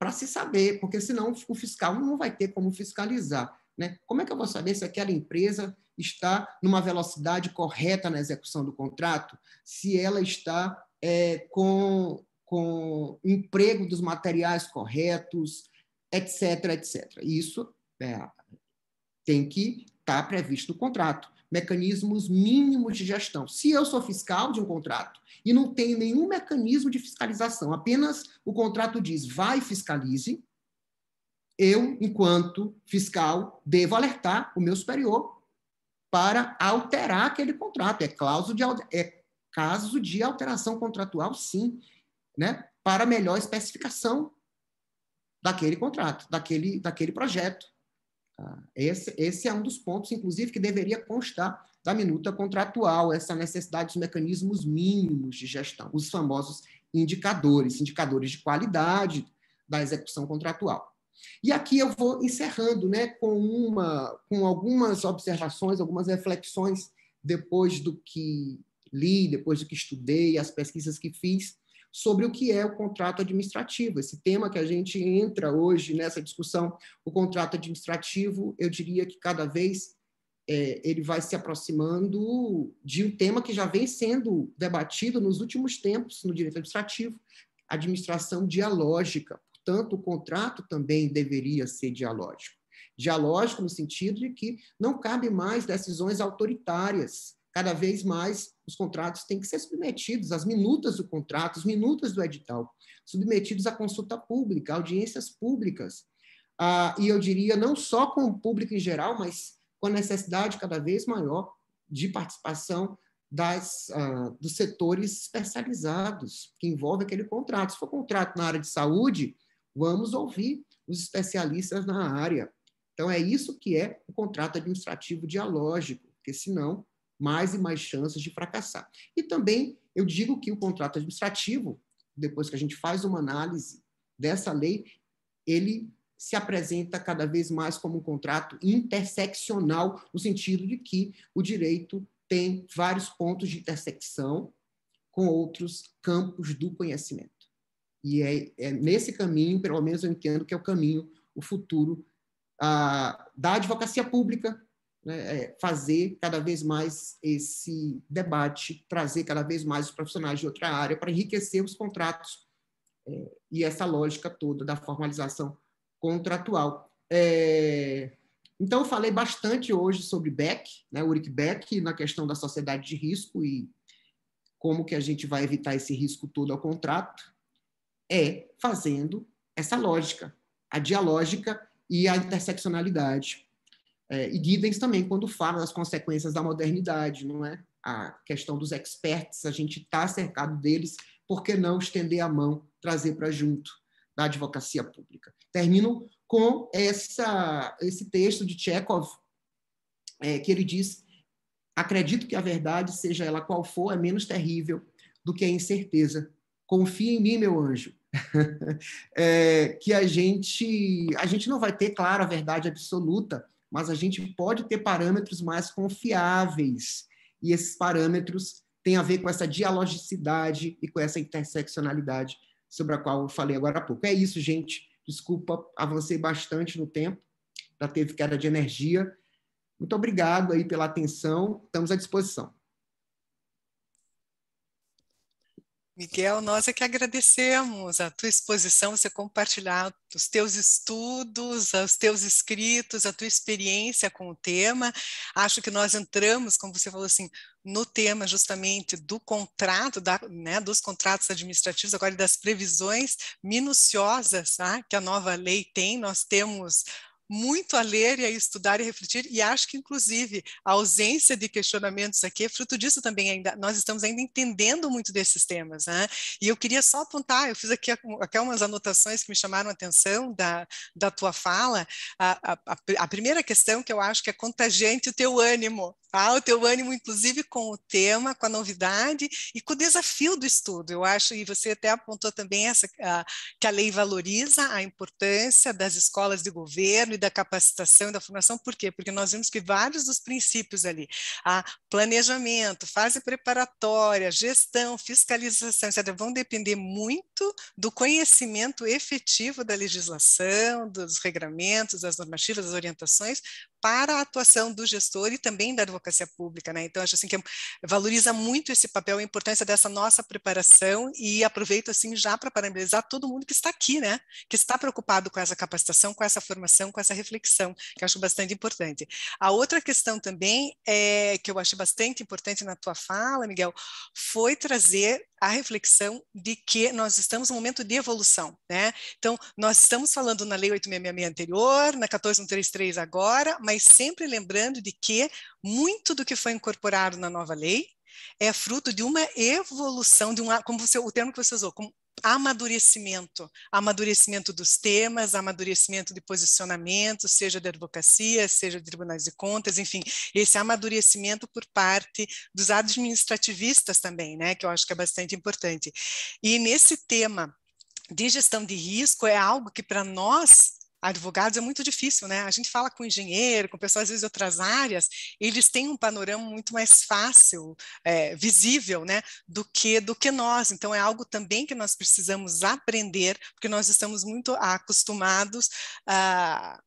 para se saber, porque senão o fiscal não vai ter como fiscalizar. Né? Como é que eu vou saber se aquela empresa está numa velocidade correta na execução do contrato, se ela está é, com, com emprego dos materiais corretos, etc, etc. Isso é, tem que estar tá previsto no contrato. Mecanismos mínimos de gestão. Se eu sou fiscal de um contrato e não tenho nenhum mecanismo de fiscalização, apenas o contrato diz vai fiscalize, eu, enquanto fiscal, devo alertar o meu superior para alterar aquele contrato. É, de, é caso de alteração contratual, sim, né? para melhor especificação daquele contrato, daquele, daquele projeto. Ah, esse, esse é um dos pontos, inclusive, que deveria constar da minuta contratual, essa necessidade dos mecanismos mínimos de gestão, os famosos indicadores, indicadores de qualidade da execução contratual. E aqui eu vou encerrando né, com, uma, com algumas observações, algumas reflexões depois do que li, depois do que estudei, as pesquisas que fiz sobre o que é o contrato administrativo. Esse tema que a gente entra hoje nessa discussão, o contrato administrativo, eu diria que cada vez é, ele vai se aproximando de um tema que já vem sendo debatido nos últimos tempos no direito administrativo, administração dialógica, Portanto, o contrato também deveria ser dialógico. Dialógico no sentido de que não cabe mais decisões autoritárias. Cada vez mais os contratos têm que ser submetidos às minutas do contrato, às minutas do edital, submetidos à consulta pública, audiências públicas. Ah, e eu diria não só com o público em geral, mas com a necessidade cada vez maior de participação das, ah, dos setores especializados que envolve aquele contrato. Se for contrato na área de saúde, Vamos ouvir os especialistas na área. Então, é isso que é o contrato administrativo dialógico, porque senão, mais e mais chances de fracassar. E também, eu digo que o contrato administrativo, depois que a gente faz uma análise dessa lei, ele se apresenta cada vez mais como um contrato interseccional, no sentido de que o direito tem vários pontos de intersecção com outros campos do conhecimento. E é, é nesse caminho, pelo menos eu entendo que é o caminho, o futuro a, da advocacia pública, né, é fazer cada vez mais esse debate, trazer cada vez mais os profissionais de outra área para enriquecer os contratos é, e essa lógica toda da formalização contratual. É, então, eu falei bastante hoje sobre Beck, né, Ulrich Beck, na questão da sociedade de risco e como que a gente vai evitar esse risco todo ao contrato é fazendo essa lógica, a dialógica e a interseccionalidade. É, e Giddens também, quando fala das consequências da modernidade, não é? A questão dos experts, a gente está cercado deles, por que não estender a mão, trazer para junto da advocacia pública? Termino com essa, esse texto de Chekhov, é, que ele diz: Acredito que a verdade, seja ela qual for, é menos terrível do que a incerteza confia em mim, meu anjo, é, que a gente, a gente não vai ter, claro, a verdade absoluta, mas a gente pode ter parâmetros mais confiáveis. E esses parâmetros têm a ver com essa dialogicidade e com essa interseccionalidade sobre a qual eu falei agora há pouco. É isso, gente. Desculpa, avancei bastante no tempo, já teve queda de energia. Muito obrigado aí pela atenção, estamos à disposição. Miguel, nós é que agradecemos a tua exposição, você compartilhar os teus estudos, os teus escritos, a tua experiência com o tema. Acho que nós entramos, como você falou assim, no tema justamente do contrato, da, né, dos contratos administrativos, agora das previsões minuciosas tá, que a nova lei tem. Nós temos muito a ler e a estudar e refletir, e acho que, inclusive, a ausência de questionamentos aqui é fruto disso também ainda. Nós estamos ainda entendendo muito desses temas, né? E eu queria só apontar, eu fiz aqui, aqui umas anotações que me chamaram a atenção da, da tua fala. A, a, a primeira questão que eu acho que é contagiante o teu ânimo, ah, o teu ânimo, inclusive, com o tema, com a novidade e com o desafio do estudo. Eu acho, e você até apontou também essa, a, que a lei valoriza a importância das escolas de governo e da capacitação e da formação, por quê? Porque nós vimos que vários dos princípios ali, a planejamento, fase preparatória, gestão, fiscalização, etc., vão depender muito do conhecimento efetivo da legislação, dos regramentos, das normativas, das orientações, para a atuação do gestor e também da advocacia pública, né? Então acho assim que valoriza muito esse papel, a importância dessa nossa preparação e aproveito assim já para parabenizar todo mundo que está aqui, né? Que está preocupado com essa capacitação, com essa formação, com essa reflexão, que acho bastante importante. A outra questão também é que eu achei bastante importante na tua fala, Miguel, foi trazer a reflexão de que nós estamos num momento de evolução, né? Então, nós estamos falando na Lei 866 anterior, na 14133 agora, mas sempre lembrando de que muito do que foi incorporado na nova lei é fruto de uma evolução, de uma, como você, o termo que você usou, como amadurecimento, amadurecimento dos temas, amadurecimento de posicionamento, seja da advocacia, seja de tribunais de contas, enfim, esse amadurecimento por parte dos administrativistas também, né, que eu acho que é bastante importante. E nesse tema de gestão de risco é algo que para nós advogados é muito difícil, né? A gente fala com engenheiro, com pessoas às vezes de outras áreas, eles têm um panorama muito mais fácil, é, visível, né? Do que do que nós. Então é algo também que nós precisamos aprender, porque nós estamos muito acostumados a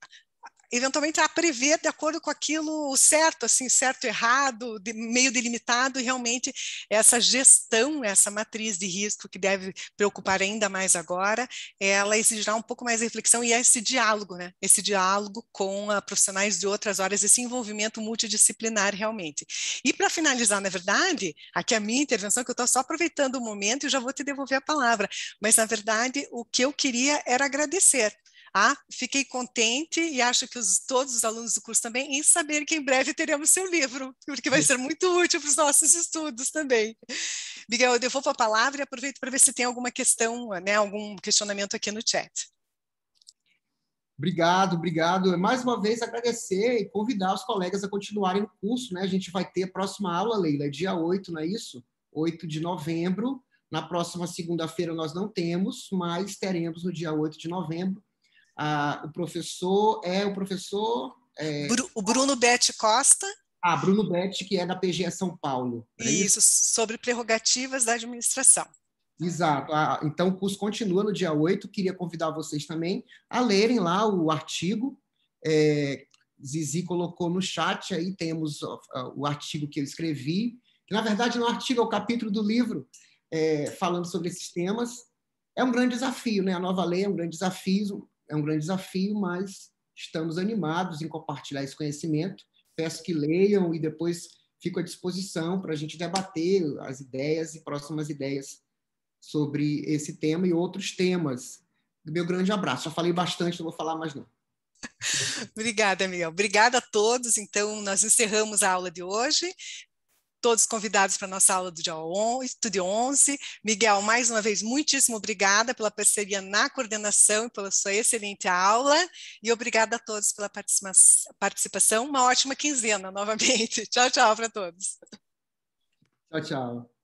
eventualmente a ah, prever de acordo com aquilo certo, assim, certo, errado, de, meio delimitado, e realmente essa gestão, essa matriz de risco que deve preocupar ainda mais agora, ela exigirá um pouco mais de reflexão e é esse diálogo, né? Esse diálogo com ah, profissionais de outras áreas, esse envolvimento multidisciplinar realmente. E para finalizar, na verdade, aqui a minha intervenção, que eu estou só aproveitando o momento e já vou te devolver a palavra, mas na verdade o que eu queria era agradecer ah, fiquei contente e acho que os, todos os alunos do curso também em saber que em breve teremos seu livro, porque vai ser muito útil para os nossos estudos também. Miguel, eu devolvo a palavra e aproveito para ver se tem alguma questão, né, algum questionamento aqui no chat. Obrigado, obrigado. Mais uma vez agradecer e convidar os colegas a continuarem no curso, né? A gente vai ter a próxima aula, Leila, é dia 8, não é isso? 8 de novembro. Na próxima segunda-feira nós não temos, mas teremos no dia 8 de novembro ah, o professor é o professor. É... O Bruno Bete Costa. Ah, Bruno Bete, que é da PGE São Paulo. É isso? isso, sobre prerrogativas da administração. Exato. Ah, então, o curso continua no dia 8. Queria convidar vocês também a lerem lá o artigo. É, Zizi colocou no chat, aí temos o artigo que eu escrevi, que na verdade não é artigo, é o capítulo do livro, é, falando sobre esses temas. É um grande desafio, né? A nova lei é um grande desafio, é um grande desafio, mas estamos animados em compartilhar esse conhecimento. Peço que leiam e depois fico à disposição para a gente debater as ideias e próximas ideias sobre esse tema e outros temas. Meu grande abraço. Já falei bastante, não vou falar mais não. Obrigada, Miguel. Obrigada a todos. Então, nós encerramos a aula de hoje todos convidados para a nossa aula do dia 11, 11. Miguel, mais uma vez, muitíssimo obrigada pela parceria na coordenação e pela sua excelente aula. E obrigada a todos pela participação. Uma ótima quinzena novamente. Tchau, tchau para todos. Tchau, tchau.